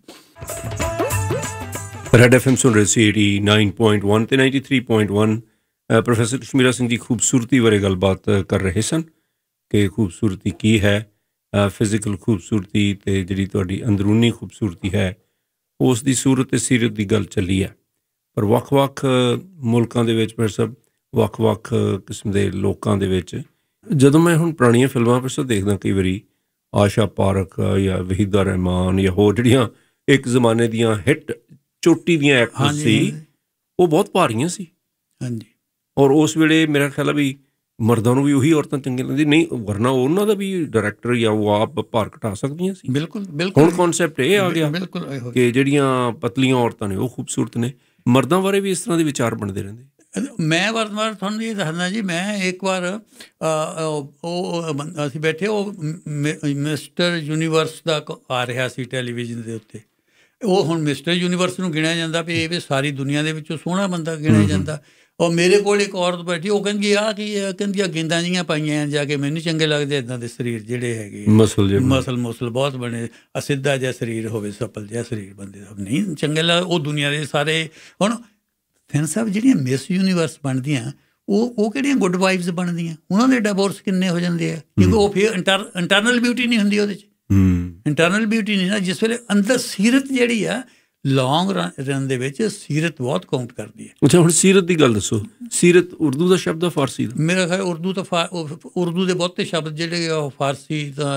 ਰੈਡ ਐਫਐਮ ਸੁਣ ਰਹੇ ਸੀ 89.1 ਤੇ 93.1 ਪ੍ਰੋਫੈਸਰ ਸ਼ਮੀਰਾ ਸਿੰਘ ਦੀ ਖੂਬਸੂਰਤੀ ਬਾਰੇ ਗੱਲਬਾਤ ਕਰ ਰਹੇ ਸਨ ਕਿ ਖੂਬਸੂਰਤੀ ਕੀ ਹੈ ਫਿਜ਼ੀਕਲ ਖੂਬਸੂਰਤੀ ਤੇ ਜਿਹੜੀ ਤੁਹਾਡੀ ਅੰਦਰੂਨੀ ਖੂਬਸੂਰਤੀ ਹੈ ਉਸ ਦੀ ਸੂਰਤ ਤੇ ਸਿਰਤ ਦੀ ਗੱਲ ਚੱਲੀ ਹੈ ਪਰ ਵੱਖ-ਵੱਖ ਮੁਲਕਾਂ ਦੇ ਵਿੱਚ ਪਰ ਸਭ ਵੱਖ-ਵੱਖ ਕਿਸਮ ਦੇ ਲੋਕਾਂ ਦੇ ਵਿੱਚ ਜਦੋਂ ਮੈਂ ਹੁਣ ਪੁਰਾਣੀਆਂ ਫਿਲਮਾਂ ਪਰ ਸੋ ਦੇਖਦਾ ਕਈ ਵਾਰੀ ਆਸ਼ਾ ਪਾਰਕ ਜਾਂ ਵਹੀਦਾ ਰਹਿਮਾਨ ਜਾਂ ਹੋਰ ਜਿਹੜੀਆਂ ਇੱਕ ਜ਼ਮਾਨੇ ਦੀਆਂ ਹਿੱਟ ਚੋਟੀ ਦੀਆਂ ਐਕਟਰਸ ਸੀ ਉਹ ਬਹੁਤ ਭਾਰੀਆਂ ਸੀ ਹਾਂਜੀ ਔਰ ਉਸ ਵੇਲੇ ਮੇਰਾ ਖਿਆਲ ਵੀ ਮਰਦਾਂ ਨੂੰ ਵੀ ਉਹੀ ਔਰਤਾਂ ਚੰਗੀਆਂ ਲੱਗਦੀਆਂ ਨਹੀਂ ਵਰਨਾ ਉਹਨਾਂ ਦਾ ਵੀ ਡਾਇਰੈਕਟਰ ਜਾਂ ਉਹ ਆਪ ਭਾਰ ਘਟਾ ਸਕਦੀਆਂ ਸੀ ਬਿਲਕੁਲ ਬਿਲਕੁਲ ਹੁਣ ਕਨਸੈਪਟ ਇਹ ਆ ਗਿਆ ਬਿਲਕੁਲ ਕਿ ਜਿਹੜੀਆਂ ਪਤਲੀਆਂ ਔਰਤਾਂ ਨੇ ਉਹ ਖੂਬਸੂਰਤ ਨੇ ਮਰਦਾਂ ਬਾਰੇ ਵੀ ਇਸ ਤਰ੍ਹਾਂ ਦੇ ਵਿਚਾਰ ਬਣਦੇ ਰਹਿੰਦੇ ਮੈਂ ਵਰਤਮਾਨ ਤੁਹਾਨੂੰ ਇਹ ਦੱਸਣਾ ਜੀ ਮੈਂ ਇੱਕ ਵਾਰ ਉਹ ਅਸੀਂ ਬੈਠੇ ਉਹ ਮਿਸਟਰ ਯੂਨੀਵਰਸ ਦਾ ਆ ਰਿਹਾ ਸੀ ਟੈਲੀਵਿਜ਼ਨ ਦੇ ਉੱਤੇ ਉਹ ਹੁਣ ਮਿਸਟਰ ਯੂਨੀਵਰਸ ਨੂੰ ਗਿਣਿਆ ਜਾਂਦਾ ਵੀ ਇਹ ਵੀ ਸਾਰੀ ਦੁਨੀਆ ਦੇ ਵਿੱਚੋਂ ਸੋਹਣਾ ਬੰਦਾ ਗਿਣਿਆ ਜਾਂਦਾ ਔਰ ਮੇਰੇ ਕੋਲ ਇੱਕ ਔਰਤ ਬੈਠੀ ਉਹ ਕਹਿੰਦੀ ਆ ਕਿ ਕਹਿੰਦੀ ਆ ਗਿੰਦਾਂ ਜੀਆਂ ਪਾਈਆਂ ਜਾ ਕੇ ਮੈਨੂੰ ਚੰਗੇ ਲੱਗਦੇ ਇਦਾਂ ਦੇ ਸਰੀਰ ਜਿਹੜੇ ਹੈਗੇ ਮਸਲ ਜੇ ਮਸਲ ਮਸਲ ਬਹੁਤ ਬਣੇ ਅਸਿੱਧਾ ਜਿਹਾ ਸਰੀਰ ਹੋਵੇ ਸਪਲ ਜਿਹਾ ਸਰੀਰ ਬੰਦੇ ਦਾ ਨਹੀਂ ਚੰਗੇ ਲੱਗ ਉਹ ਦੁਨੀਆ ਦੇ ਸਾਰੇ ਹੁਣ ਫਿਰ ਸਾਹਿਬ ਜਿਹੜੀਆਂ ਮਿਸ ਯੂਨੀਵਰਸ ਬਣਦੀਆਂ ਉਹ ਉਹ ਕਿਹੜੀਆਂ ਗੁੱਡ ਵਾਈਫਸ ਬਣਦੀਆਂ ਉਹਨਾਂ ਦੇ ਡਿਵੋਰਸ ਕਿੰਨੇ ਹੋ ਜਾਂਦੇ ਆ ਕਿਉਂਕਿ ਉਹ ਫਿਰ ਇੰਟਰਨਲ ਬਿਊਟੀ ਨਹੀਂ ਹੁੰਦੀ ਉਹਦੇ ਚ ਹੂੰ ਇੰਟਰਨਲ ਬਿਊਟੀ ਨਹੀਂ ਨਾ ਜਿਸ ਵੇਲੇ ਅੰਦਰ ਸਿਰਤ ਜਿਹੜੀ ਆ ਲੌਂਗ ਰਨ ਦੇ ਵਿੱਚ ਸੀਰਤ ਬਹੁਤ ਕਾਊਂਟ ਕਰਦੀ ਹੈ ਅੱਛਾ ਹੁਣ ਸੀਰਤ ਦੀ ਗੱਲ ਦੱਸੋ ਸੀਰਤ ਉਰਦੂ ਦਾ ਸ਼ਬਦ ਆ ਫਾਰਸੀ ਦਾ ਮੇਰਾ ਖਿਆਲ ਉਰਦੂ ਤਾਂ ਉਰਦੂ ਦੇ ਬਹੁਤੇ ਸ਼ਬਦ ਜਿਹੜੇ ਆ ਫਾਰਸੀ ਦਾ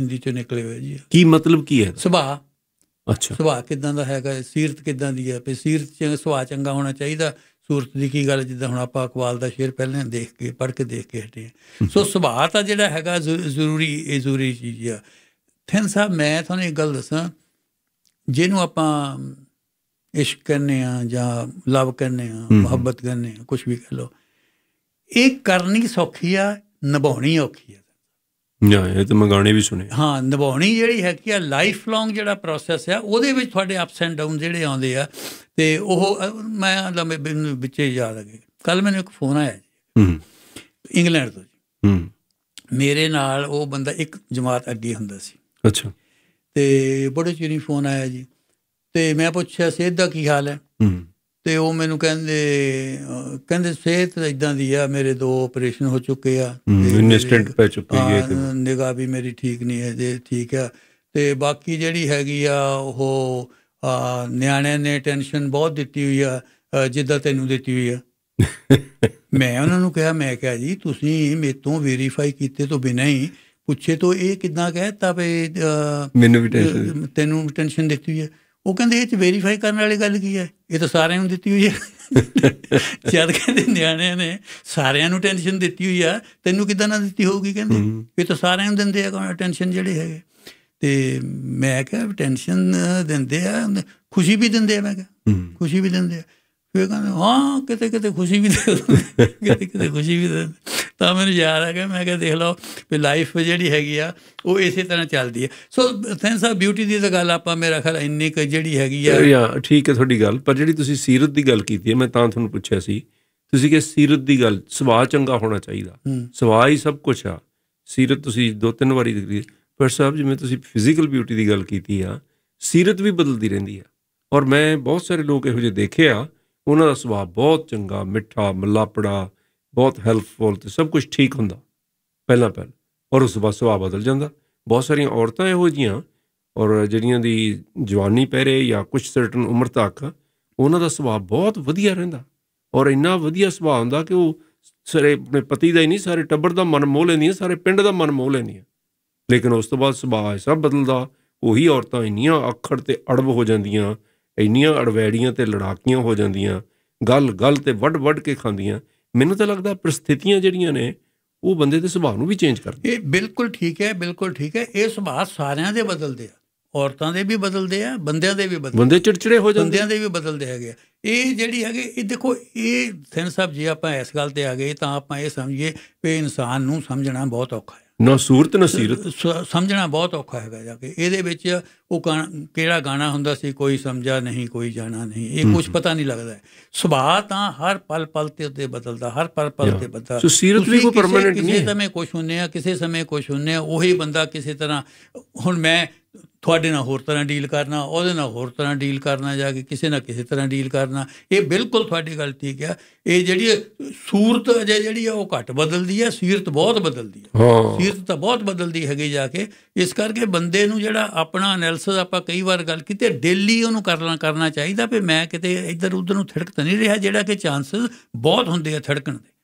ਹਿੰਦੀ ਚੋਂ ਨਿਕਲੇ ਹੋਏ ਜੀ ਕੀ ਮਤਲਬ ਕੀ ਹੈ ਸੁਭਾ ਅੱਛਾ ਸੁਭਾ ਕਿਦਾਂ ਦਾ ਹੈਗਾ ਸੀਰਤ ਕਿਦਾਂ ਦੀ ਹੈ ਵੀ ਸੀਰਤ ਚ ਸੁਭਾ ਚੰਗਾ ਹੋਣਾ ਚਾਹੀਦਾ ਸੂਰਤ ਦੀ ਕੀ ਗੱਲ ਜਿੱਦਾਂ ਹੁਣ ਆਪਾਂ ਅਕਵਾਲ ਦਾ ਸ਼ੇਰ ਪਹਿਲਾਂ ਦੇਖ ਕੇ ਪੜ੍ਹ ਕੇ ਦੇਖ ਕੇ ਹਟੇ ਸੋ ਸੁਭਾ ਤਾਂ ਜਿਹੜਾ ਹੈਗਾ ਜ਼ਰੂਰੀ ਇਹ ਜ਼ਰੂਰੀ ਚੀਜ਼ ਆ ਥੈਂਸ ਆ ਮੈਂ ਤੁਹਾਨੂੰ ਇੱਕ ਗੱਲ ਦੱਸਾਂ ਜਿਹਨੂੰ ਆਪਾਂ ਇਸ਼ਕ ਕਰਨੇ ਆ ਜਾਂ ਲਵ ਕਰਨੇ ਆ ਮੁਹੱਬਤ ਕਰਨੇ ਆ ਕੁਝ ਵੀ ਕਹ ਲੋ ਇਹ ਕਰਨੀ ਸੌਖੀ ਆ ਨਿਭਾਉਣੀ ਔਖੀ ਆ ਨਾ ਇਹ ਤਾਂ ਮੰਗਾਣੇ ਵੀ ਸੁਣੇ ਹਾਂ ਨਿਭਾਉਣੀ ਜਿਹੜੀ ਹੈ ਕਿ ਆ ਲਾਈਫ ਲੌਂਗ ਜਿਹੜਾ ਪ੍ਰੋਸੈਸ ਆ ਉਹਦੇ ਵਿੱਚ ਤੁਹਾਡੇ ਅਪਸ ਐਂਡ ਡਾਊਨ ਜਿਹੜੇ ਆਉਂਦੇ ਆ ਤੇ ਉਹ ਮੈਂ ਲੰਮੇ ਵਿੱਚੇ ਯਾਦ ਆ ਕੱਲ ਮੈਨੂੰ ਇੱਕ ਫੋਨ ਆਇਆ ਜੀ ਹੂੰ ਇੰਗਲੈਂਡ ਤੋਂ ਜੀ ਹੂੰ ਮੇਰੇ ਨਾਲ ਉਹ ਬੰਦਾ ਇੱਕ ਜਮਾਤ ਅੱਗੇ ਹੁੰਦਾ ਸੀ ਅੱਛਾ ਤੇ ਬੜੇ ਚਿਰੀ ਫੋਨ ਆਇਆ ਜੀ ਤੇ ਮੈਂ ਪੁੱਛਿਆ ਸਿਹਤ ਦਾ ਕੀ ਹਾਲ ਹੈ ਤੇ ਉਹ ਮੈਨੂੰ ਕਹਿੰਦੇ ਕਹਿੰਦੇ ਸਿਹਤ ਇਦਾਂ ਦੀ ਆ ਮੇਰੇ ਦੋ ਆਪਰੇਸ਼ਨ ਹੋ ਚੁੱਕੇ ਆ ਇਨਸਟੈਂਟ ਪੈ ਚੁੱਕੀ ਹੈ ਨਿਗਾਹ ਵੀ ਮੇਰੀ ਠੀਕ ਨਹੀਂ ਹੈ ਜੇ ਠੀਕ ਆ ਤੇ ਬਾਕੀ ਜਿਹੜੀ ਹੈਗੀ ਆ ਉਹ ਨਿਆਣੇ ਨੇ ਟੈਨਸ਼ਨ ਬਹੁਤ ਦਿੱਤੀ ਹੋਈ ਆ ਜਿੱਦਾਂ ਤੈਨੂੰ ਦਿੱਤੀ ਹੋਈ ਆ ਮੈਂ ਉਹਨਾਂ ਨੂੰ ਕਿਹਾ ਮੈਂ ਕਿਹਾ ਜੀ ਤੁਸੀਂ ਮੇਤੋਂ ਵੈਰੀਫਾਈ ਕੀਤੇ ਤੋਂ ਬਿਨਾਂ ਹੀ ਪੁੱਛੇ ਤੋਂ ਇਹ ਕਿਦਾਂ ਕਹਿਤਾ ਵੀ ਮੈਨੂੰ ਵੀ ਟੈਨਸ਼ਨ ਤੈਨੂੰ ਟੈਨਸ਼ਨ ਦਿੱਤੀ ਹੋਈ ਹੈ ਉਹ ਕਹਿੰਦੇ ਇਹ ਚ ਵੈਰੀਫਾਈ ਕਰਨ ਵਾਲੀ ਗੱਲ ਕੀ ਹੈ ਇਹ ਤਾਂ ਸਾਰਿਆਂ ਨੂੰ ਦਿੱਤੀ ਹੋਈ ਹੈ ਚਾਰ ਕਹਿੰਦੇ ਨਿਆਣੇ ਨੇ ਸਾਰਿਆਂ ਨੂੰ ਟੈਨਸ਼ਨ ਦਿੱਤੀ ਹੋਈ ਆ ਤੈਨੂੰ ਕਿਦਾਂ ਨਾ ਦਿੱਤੀ ਹੋਊਗੀ ਕਹਿੰਦੇ ਇਹ ਤਾਂ ਸਾਰਿਆਂ ਨੂੰ ਦਿੰਦੇ ਆ ਟੈਨਸ਼ਨ ਜਿਹੜੇ ਹੈਗੇ ਤੇ ਮੈਂ ਕਿਹਾ ਟੈਨਸ਼ਨ ਦਿੰਦੇ ਆ ਖੁਸ਼ੀ ਵੀ ਦਿੰਦੇ ਆ ਮੈਂ ਕਿਹਾ ਖੁਸ਼ੀ ਵੀ ਦਿੰਦੇ ਆ ਫਿਰ ਕਹਿੰਦੇ ਹਾਂ ਕਿਤੇ ਕਿਤੇ ਖੁਸ਼ੀ ਵੀ ਦੇ ਕਿਤੇ ਕਿਤੇ ਖੁਸ਼ੀ ਵੀ ਦੇ ਤਾਂ ਮੈਨੂੰ ਯਾਦ ਆ ਗਿਆ ਮੈਂ ਕਿਹਾ ਦੇਖ ਲਓ ਵੀ ਲਾਈਫ ਜਿਹੜੀ ਹੈਗੀ ਆ ਉਹ ਇਸੇ ਤਰ੍ਹਾਂ ਚੱਲਦੀ ਹੈ ਸੋ ਥੈਂਕਸ ਆ ਬਿਊਟੀ ਦੀ ਤਾਂ ਗੱਲ ਆਪਾਂ ਮੇਰਾ ਖਿਆਲ ਇੰਨੀ ਕਿ ਜਿਹੜੀ ਹੈਗੀ ਆ ਯਾ ਠੀਕ ਹੈ ਤੁਹਾਡੀ ਗੱਲ ਪਰ ਜਿਹੜੀ ਤੁਸੀਂ ਸੀਰਤ ਦੀ ਗੱਲ ਕੀਤੀ ਹੈ ਮੈਂ ਤਾਂ ਤੁਹਾਨੂੰ ਪੁੱਛਿਆ ਸੀ ਤੁਸੀਂ ਕਿ ਸੀਰਤ ਦੀ ਗੱਲ ਸਵਾਹ ਚੰਗਾ ਹੋਣਾ ਚਾਹੀਦਾ ਸਵਾਹ ਹੀ ਸਭ ਕੁਝ ਆ ਸੀਰਤ ਤੁਸੀਂ ਦੋ ਤਿੰਨ ਵਾਰੀ ਦਿੱਤੀ ਪਰ ਸਾਹਿਬ ਜਿਵੇਂ ਤੁਸੀਂ ਫਿਜ਼ੀਕਲ ਬਿਊਟੀ ਦੀ ਗੱਲ ਕੀਤੀ ਆ ਸੀਰਤ ਵੀ ਬਦਲਦੀ ਰਹਿੰਦੀ ਆ ਔਰ ਮੈਂ ਬਹੁਤ ਸਾਰੇ ਲੋਕ ਇਹੋ ਜਿਹੇ ਦੇਖੇ ਆ ਉਹਨਾਂ ਦਾ ਸੁਭਾਅ ਬਹੁਤ ਚੰਗਾ ਮਿੱਠਾ ਮਲਾਪੜਾ ਬਹੁਤ ਹੈਲਪਫੁਲ ਤੇ ਸਭ ਕੁਝ ਠੀਕ ਹੁੰਦਾ ਪਹਿਲਾਂ ਪਹਿਲ ਔਰ ਉਸ ਤੋਂ ਸੁਭਾਅ ਬਦਲ ਜਾਂਦਾ ਬਹੁਤ ਸਾਰੀਆਂ ਔਰਤਾਂ ਇਹੋ ਜੀਆਂ ਔਰ ਜਿਹੜੀਆਂ ਦੀ ਜਵਾਨੀ ਪਹਿਰੇ ਜਾਂ ਕੁਝ ਸਰਟਨ ਉਮਰ ਤੱਕ ਉਹਨਾਂ ਦਾ ਸੁਭਾਅ ਬਹੁਤ ਵਧੀਆ ਰਹਿੰਦਾ ਔਰ ਇੰਨਾ ਵਧੀਆ ਸੁਭਾਅ ਹੁੰਦਾ ਕਿ ਉਹ ਸਾਰੇ ਆਪਣੇ ਪਤੀ ਦਾ ਹੀ ਨਹੀਂ ਸਾਰੇ ਟੱਬਰ ਦਾ ਮਨ ਮੋਹ ਲੈਂਦੀਆਂ ਸਾਰੇ ਪਿੰਡ ਦਾ ਮਨ ਮੋਹ ਲੈਂਦੀਆਂ ਲੇਕਿਨ ਉਸ ਤੋਂ ਬਾਅਦ ਸੁਭਾਅ ਸਭ ਬਦਲਦਾ ਉਹੀ ਔਰਤਾਂ ਇੰਨੀਆਂ ਆਖੜ ਤੇ ਅੜਬ ਹੋ ਜਾਂਦੀਆਂ ਇੰਨੀਆਂ ਅੜਵੈੜੀਆਂ ਤੇ ਲੜਾਕੀਆਂ ਹੋ ਜਾਂਦੀਆਂ ਗੱਲ ਗੱਲ ਤੇ ਵੱਡ ਵੱਡ ਕੇ ਖਾਂਦੀਆਂ ਮੈਨੂੰ ਤਾਂ ਲੱਗਦਾ ਪ੍ਰਸਥਿਤੀਆਂ ਜਿਹੜੀਆਂ ਨੇ ਉਹ ਬੰਦੇ ਦੇ ਸੁਭਾਅ ਨੂੰ ਵੀ ਚੇਂਜ ਕਰਦੀ ਇਹ ਬਿਲਕੁਲ ਠੀਕ ਹੈ ਬਿਲਕੁਲ ਠੀਕ ਹੈ ਇਹ ਸੁਭਾਅ ਸਾਰਿਆਂ ਦੇ ਬਦਲਦੇ ਆ ਔਰਤਾਂ ਦੇ ਵੀ ਬਦਲਦੇ ਆ ਬੰਦਿਆਂ ਦੇ ਵੀ ਬਦਲਦੇ ਬੰਦੇ ਚਿੜਚਿੜੇ ਹੋ ਜਾਂਦੇ ਬੰਦਿਆਂ ਦੇ ਵੀ ਬਦਲਦੇ ਹੈਗੇ ਇਹ ਜਿਹੜੀ ਹੈਗੇ ਇਹ ਦੇਖੋ ਇਹ ਸਿੰਘ ਸਾਹਿਬ ਜੀ ਆਪਾਂ ਇਸ ਗੱਲ ਤੇ ਆ ਗਏ ਤਾਂ ਆਪਾਂ ਇਹ ਸਮਝੀਏ ਕਿ ਇਨਸਾਨ ਨੂੰ ਸਮਝਣਾ ਬਹੁਤ ਔਖਾ ਹੈ ਨਾ ਸੂਰਤ ਨਸੀਰਤ ਸੀਰਤ ਸਮਝਣਾ ਬਹੁਤ ਔਖਾ ਹੈਗਾ ਜਾ ਕੇ ਇਹਦੇ ਵਿੱਚ ਉਹ ਕਿਹੜਾ ਗਾਣਾ ਹੁੰਦਾ ਸੀ ਕੋਈ ਸਮਝਾ ਨਹੀਂ ਕੋਈ ਜਾਣਾ ਨਹੀਂ ਇਹ ਕੁਝ ਪਤਾ ਨਹੀਂ ਲੱਗਦਾ ਸੁਭਾਅ ਤਾਂ ਹਰ ਪਲ ਪਲ ਤੇ ਬਦਲਦਾ ਹਰ ਪਲ ਪਲ ਤੇ ਬਦਲਦਾ ਸੋ ਸੀਰਤ ਵੀ ਕੋ ਪਰਮਨੈਂਟ ਨਹੀਂ ਹੈ ਕਿਸੇ ਸਮੇਂ ਕੁਝ ਹੁੰਨੇ ਆ ਕਿਸੇ ਸਮੇਂ ਕੁਝ ਹੁੰਨੇ ਆ ਉਹੀ ਬੰਦਾ ਕਿਸੇ ਤਰ੍ਹਾਂ ਹੁਣ ਮੈਂ ਤੁਹਾਡੇ ਨਾਲ ਹੋਰ ਤਰ੍ਹਾਂ ਡੀਲ ਕਰਨਾ ਉਹਦੇ ਨਾਲ ਹੋਰ ਤਰ੍ਹਾਂ ਡੀਲ ਕਰਨਾ ਜਾ ਕੇ ਕਿਸੇ ਨਾ ਕਿਸੇ ਤਰ੍ਹਾਂ ਡੀਲ ਕਰਨਾ ਇਹ ਬਿਲਕੁਲ ਤੁਹਾਡੀ ਗੱਲ ਠੀਕ ਆ ਇਹ ਜਿਹੜੀ ਸੂਰਤ ਅਜੇ ਜਿਹੜੀ ਆ ਉਹ ਘੱਟ ਬਦਲਦੀ ਆ ਸੀਰਤ ਬਹੁਤ ਬਦਲਦੀ ਆ ਸੀਰਤ ਤਾਂ ਬਹੁਤ ਬਦਲਦੀ ਹੈਗੀ ਜਾ ਕੇ ਇਸ ਕਰਕੇ ਬੰਦੇ ਨੂੰ ਜਿਹੜਾ ਆਪਣਾ ਅਨਲਿਸਿਸ ਆਪਾਂ ਕਈ ਵਾਰ ਗੱਲ ਕੀਤੀ ਡੇਲੀ ਉਹਨੂੰ ਕਰਨਾ ਕਰਨਾ ਚਾਹੀਦਾ ਵੀ ਮੈਂ ਕਿਤੇ ਇੱਧਰ ਉੱਧਰ ਨੂੰ ਥੜਕ ਤਾਂ ਨਹੀਂ ਰਿਹਾ ਜਿਹੜਾ ਕਿ ਚਾਂਸਸ ਬਹੁਤ ਹੁੰਦੇ ਆ ਥੜਕਣ ਦੇ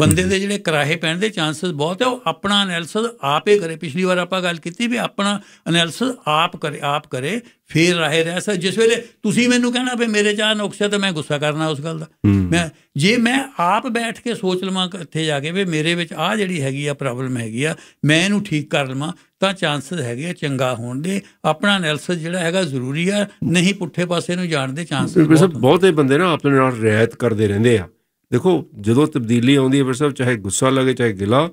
ਬੰਦੇ ਦੇ ਜਿਹੜੇ ਕਰਾਹੇ ਪੈਣ ਦੇ ਚਾਂਸਸ ਬਹੁਤ ਹੈ ਉਹ ਆਪਣਾ ਅਨਲਿਸਿਸ ਆਪੇ ਕਰੇ ਪਿਛਲੀ ਵਾਰ ਆਪਾਂ ਗੱਲ ਕੀਤੀ ਵੀ ਆਪਣਾ ਅਨਲਿਸਿਸ ਆਪ ਕਰੇ ਆਪ ਕਰੇ ਫੇਰ ਰਾਹੇ ਰਹਿ ਸਕਦਾ ਜਿਸ ਵੇਲੇ ਤੁਸੀਂ ਮੈਨੂੰ ਕਹਿਣਾ ਵੀ ਮੇਰੇ ਚਾਹ ਨੁਕਸਾ ਤਾਂ ਮੈਂ ਗੁੱਸਾ ਕਰਨਾ ਉਸ ਗੱਲ ਦਾ ਮੈਂ ਜੇ ਮੈਂ ਆਪ ਬੈਠ ਕੇ ਸੋਚ ਲਵਾਂ ਇੱਥੇ ਜਾ ਕੇ ਵੀ ਮੇਰੇ ਵਿੱਚ ਆ ਜਿਹੜੀ ਹੈਗੀ ਆ ਪ੍ਰੋਬਲਮ ਹੈਗੀ ਆ ਮੈਂ ਇਹਨੂੰ ਠੀਕ ਕਰ ਲਵਾਂ ਤਾਂ ਚਾਂਸਸ ਹੈਗੇ ਚੰਗਾ ਹੋਣ ਦੇ ਆਪਣਾ ਅਨਲਿਸਿਸ ਜਿਹੜਾ ਹੈਗਾ ਜ਼ਰੂਰੀ ਆ ਨਹੀਂ ਪੁੱਠੇ ਪਾਸੇ ਨੂੰ ਜਾਣ ਦੇ ਚਾਂਸਸ ਬਹੁਤ ਬਹੁਤੇ ਬੰਦੇ ਨਾ ਆਪਣੇ ਨਾਲ ਰਿਆਇਤ ਕਰਦੇ ਰਹਿੰਦੇ ਆ ਦੇਖੋ ਜਦੋਂ ਤਬਦੀਲੀ ਆਉਂਦੀ ਹੈ ਫਿਰ ਸਭ ਚਾਹੇ ਗੁੱਸਾ ਲੱਗੇ ਚਾਹੇ ਗਿਲਾ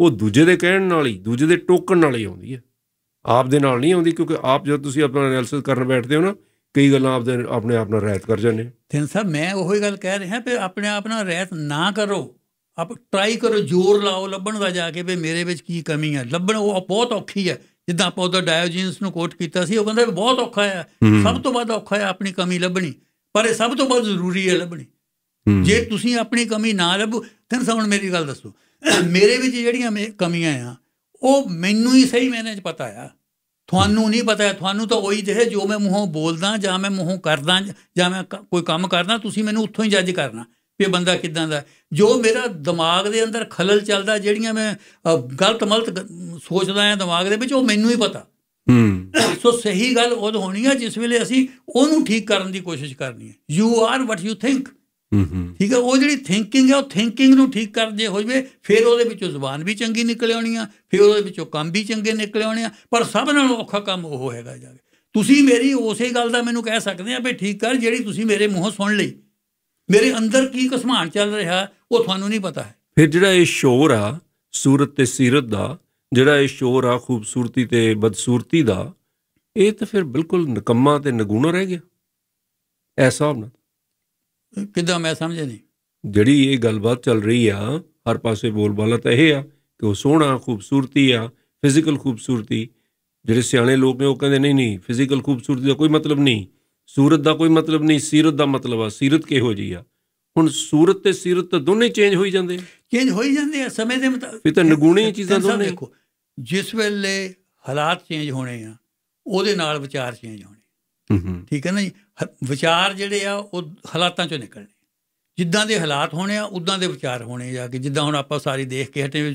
ਉਹ ਦੂਜੇ ਦੇ ਕਹਿਣ ਨਾਲ ਹੀ ਦੂਜੇ ਦੇ ਟੋਕਣ ਨਾਲ ਹੀ ਆਉਂਦੀ ਹੈ ਆਪ ਦੇ ਨਾਲ ਨਹੀਂ ਆਉਂਦੀ ਕਿਉਂਕਿ ਆਪ ਜਦੋਂ ਤੁਸੀਂ ਆਪਣਾ ਐਨਾਲਿਸਿਸ ਕਰਨ ਬੈਠਦੇ ਹੋ ਨਾ ਕਈ ਗੱਲਾਂ ਆਪ ਦੇ ਆਪਣੇ ਆਪ ਨਾਲ ਰਹਿਤ ਕਰ ਜਾਂਦੇ ਥਿੰਨ ਸਾਹਿਬ ਮੈਂ ਉਹੀ ਗੱਲ ਕਹਿ ਰਿਹਾ ਵੀ ਆਪਣੇ ਆਪ ਨਾਲ ਰਹਿਤ ਨਾ ਕਰੋ ਆਪ ਟਰਾਈ ਕਰੋ ਜ਼ੋਰ ਲਾਓ ਲੱਭਣ ਦਾ ਜਾ ਕੇ ਵੀ ਮੇਰੇ ਵਿੱਚ ਕੀ ਕਮੀ ਹੈ ਲੱਭਣ ਉਹ ਬਹੁਤ ਔਖੀ ਹੈ ਜਿੱਦਾਂ ਆਪਾਂ ਉਹਦਾ ਡਾਇਓਜੀਨਸ ਨੂੰ ਕੋਟ ਕੀਤਾ ਸੀ ਉਹ ਕਹਿੰਦਾ ਬਹੁਤ ਔਖਾ ਹੈ ਸਭ ਤੋਂ ਵੱਧ ਔਖਾ ਹੈ ਆਪਣੀ ਕਮੀ ਲੱਭਣੀ ਪਰ ਇਹ ਸਭ ਤੋਂ ਵੱਧ ਜ਼ਰੂਰੀ ਹੈ ਲੱਭਣੀ ਜੇ ਤੁਸੀਂ ਆਪਣੀ ਕਮੀ ਨਾ ਲੱਭੋ ਤਾਂ ਹੁਣ ਮੇਰੀ ਗੱਲ ਦੱਸੋ ਮੇਰੇ ਵਿੱਚ ਜਿਹੜੀਆਂ ਕਮੀਆਂ ਆ ਉਹ ਮੈਨੂੰ ਹੀ ਸਹੀ ਮੈਨੇਜ ਪਤਾ ਆ ਤੁਹਾਨੂੰ ਨਹੀਂ ਪਤਾ ਤੁਹਾਨੂੰ ਤਾਂ ਉਹੀ ਜਿਹੇ ਜੋ ਮੈਂ ਮੂੰਹੋਂ ਬੋਲਦਾ ਜਾਂ ਮੈਂ ਮੂੰਹੋਂ ਕਰਦਾ ਜਾਂ ਮੈਂ ਕੋਈ ਕੰਮ ਕਰਦਾ ਤੁਸੀਂ ਮੈਨੂੰ ਉੱਥੋਂ ਹੀ ਜੱਜ ਕਰਨਾ ਵੀ ਬੰਦਾ ਕਿਦਾਂ ਦਾ ਜੋ ਮੇਰਾ ਦਿਮਾਗ ਦੇ ਅੰਦਰ ਖਲਲ ਚੱਲਦਾ ਜਿਹੜੀਆਂ ਮੈਂ ਗਲਤ ਮਲਤ ਸੋਚਦਾ ਆ ਦਿਮਾਗ ਦੇ ਵਿੱਚ ਉਹ ਮੈਨੂੰ ਹੀ ਪਤਾ ਹੂੰ ਸੋ ਸਹੀ ਗੱਲ ਉਹ ਹੋਣੀ ਆ ਜਿਸ ਵੇਲੇ ਅਸੀਂ ਉਹਨੂੰ ਠੀਕ ਕਰਨ ਦੀ ਕੋਸ਼ਿਸ਼ ਕਰਨੀ ਹੈ you are what you think ਠੀਕ ਹੈ ਉਹ ਜਿਹੜੀ ਥਿੰਕਿੰਗ ਹੈ ਉਹ ਥਿੰਕਿੰਗ ਨੂੰ ਠੀਕ ਕਰ ਜੇ ਹੋ ਜਵੇ ਫਿਰ ਉਹਦੇ ਵਿੱਚੋਂ ਜ਼ੁਬਾਨ ਵੀ ਚੰਗੀ ਨਿਕਲ ਆਉਣੀ ਆ ਫਿਰ ਉਹਦੇ ਵਿੱਚੋਂ ਕੰਮ ਵੀ ਚੰਗੇ ਨਿਕਲ ਆਉਣੇ ਆ ਪਰ ਸਭ ਨਾਲੋਂ ਔਖਾ ਕੰਮ ਉਹ ਹੈਗਾ ਜਾ ਤੁਸੀਂ ਮੇਰੀ ਉਸੇ ਗੱਲ ਦਾ ਮੈਨੂੰ ਕਹਿ ਸਕਦੇ ਆ ਵੀ ਠੀਕ ਕਰ ਜਿਹੜੀ ਤੁਸੀਂ ਮੇਰੇ ਮੂੰਹੋਂ ਸੁਣ ਲਈ ਮੇਰੇ ਅੰਦਰ ਕੀ ਕਸਮਾਨ ਚੱਲ ਰਿਹਾ ਉਹ ਤੁਹਾਨੂੰ ਨਹੀਂ ਪਤਾ ਹੈ ਫਿਰ ਜਿਹੜਾ ਇਹ ਸ਼ੋਰ ਆ ਸੂਰਤ ਤੇ ਸੀਰਤ ਦਾ ਜਿਹੜਾ ਇਹ ਸ਼ੋਰ ਆ ਖੂਬਸੂਰਤੀ ਤੇ ਬਦਸੂਰਤੀ ਦਾ ਇਹ ਤਾਂ ਫਿਰ ਬਿਲਕੁਲ ਨਕਮਾ ਤੇ ਨਗੂਣਾ ਰਹਿ ਗਿਆ ਐਸਾ ਹੁੰਦਾ ਕਿਦਾਂ ਮੈਂ ਸਮਝੇ ਨਹੀਂ ਜਿਹੜੀ ਇਹ ਗੱਲਬਾਤ ਚੱਲ ਰਹੀ ਆ ਹਰ ਪਾਸੇ ਬੋਲਬਾਲਾ ਤਾਂ ਇਹ ਆ ਕਿ ਉਹ ਸੋਹਣਾ ਖੂਬਸੂਰਤੀ ਆ ਫਿਜ਼ੀਕਲ ਖੂਬਸੂਰਤੀ ਜਿਹੜੇ ਸਿਆਣੇ ਲੋਕ ਨੇ ਉਹ ਕਹਿੰਦੇ ਨਹੀਂ ਨਹੀਂ ਫਿਜ਼ੀਕਲ ਖੂਬਸੂਰਤੀ ਦਾ ਕੋਈ ਮਤਲਬ ਨਹੀਂ ਸੂਰਤ ਦਾ ਕੋਈ ਮਤਲਬ ਨਹੀਂ ਸੀਰਤ ਦਾ ਮਤਲਬ ਆ ਸੀਰਤ ਕਿਹੋ ਜੀ ਆ ਹੁਣ ਸੂਰਤ ਤੇ ਸੀਰਤ ਤਾਂ ਦੋਨੇ ਚੇਂਜ ਹੋਈ ਜਾਂਦੇ ਚੇਂਜ ਹੋਈ ਜਾਂਦੇ ਆ ਸਮੇਂ ਦੇ ਮੁਤਾਬਕ ਫਿਰ ਤਾਂ ਨਗੂਣੀ ਚੀਜ਼ਾਂ ਦੋਨੇ ਦੇਖੋ ਜਿਸ ਵੇਲੇ ਹਾਲਾਤ ਚੇਂਜ ਹੋਣੇ ਆ ਉਹਦੇ ਨਾਲ ਵਿਚਾਰ ਚੇਂਜ ਹੋਣੇ ਹੂੰ ਹੂੰ ਠੀਕ ਹੈ ਨਾ ਜੀ ਵਿਚਾਰ ਜਿਹੜੇ ਆ ਉਹ ਹਾਲਾਤਾਂ ਚੋਂ ਨਿਕਲਣੇ ਜਿੱਦਾਂ ਦੇ ਹਾਲਾਤ ਹੋਣੇ ਆ ਉਦਾਂ ਦੇ ਵਿਚਾਰ ਹੋਣੇ ਆ ਕਿ ਜਿੱਦਾਂ ਹੁਣ ਆਪਾਂ ਸਾਰੀ ਦੇਖ ਕੇ ਹਟੇ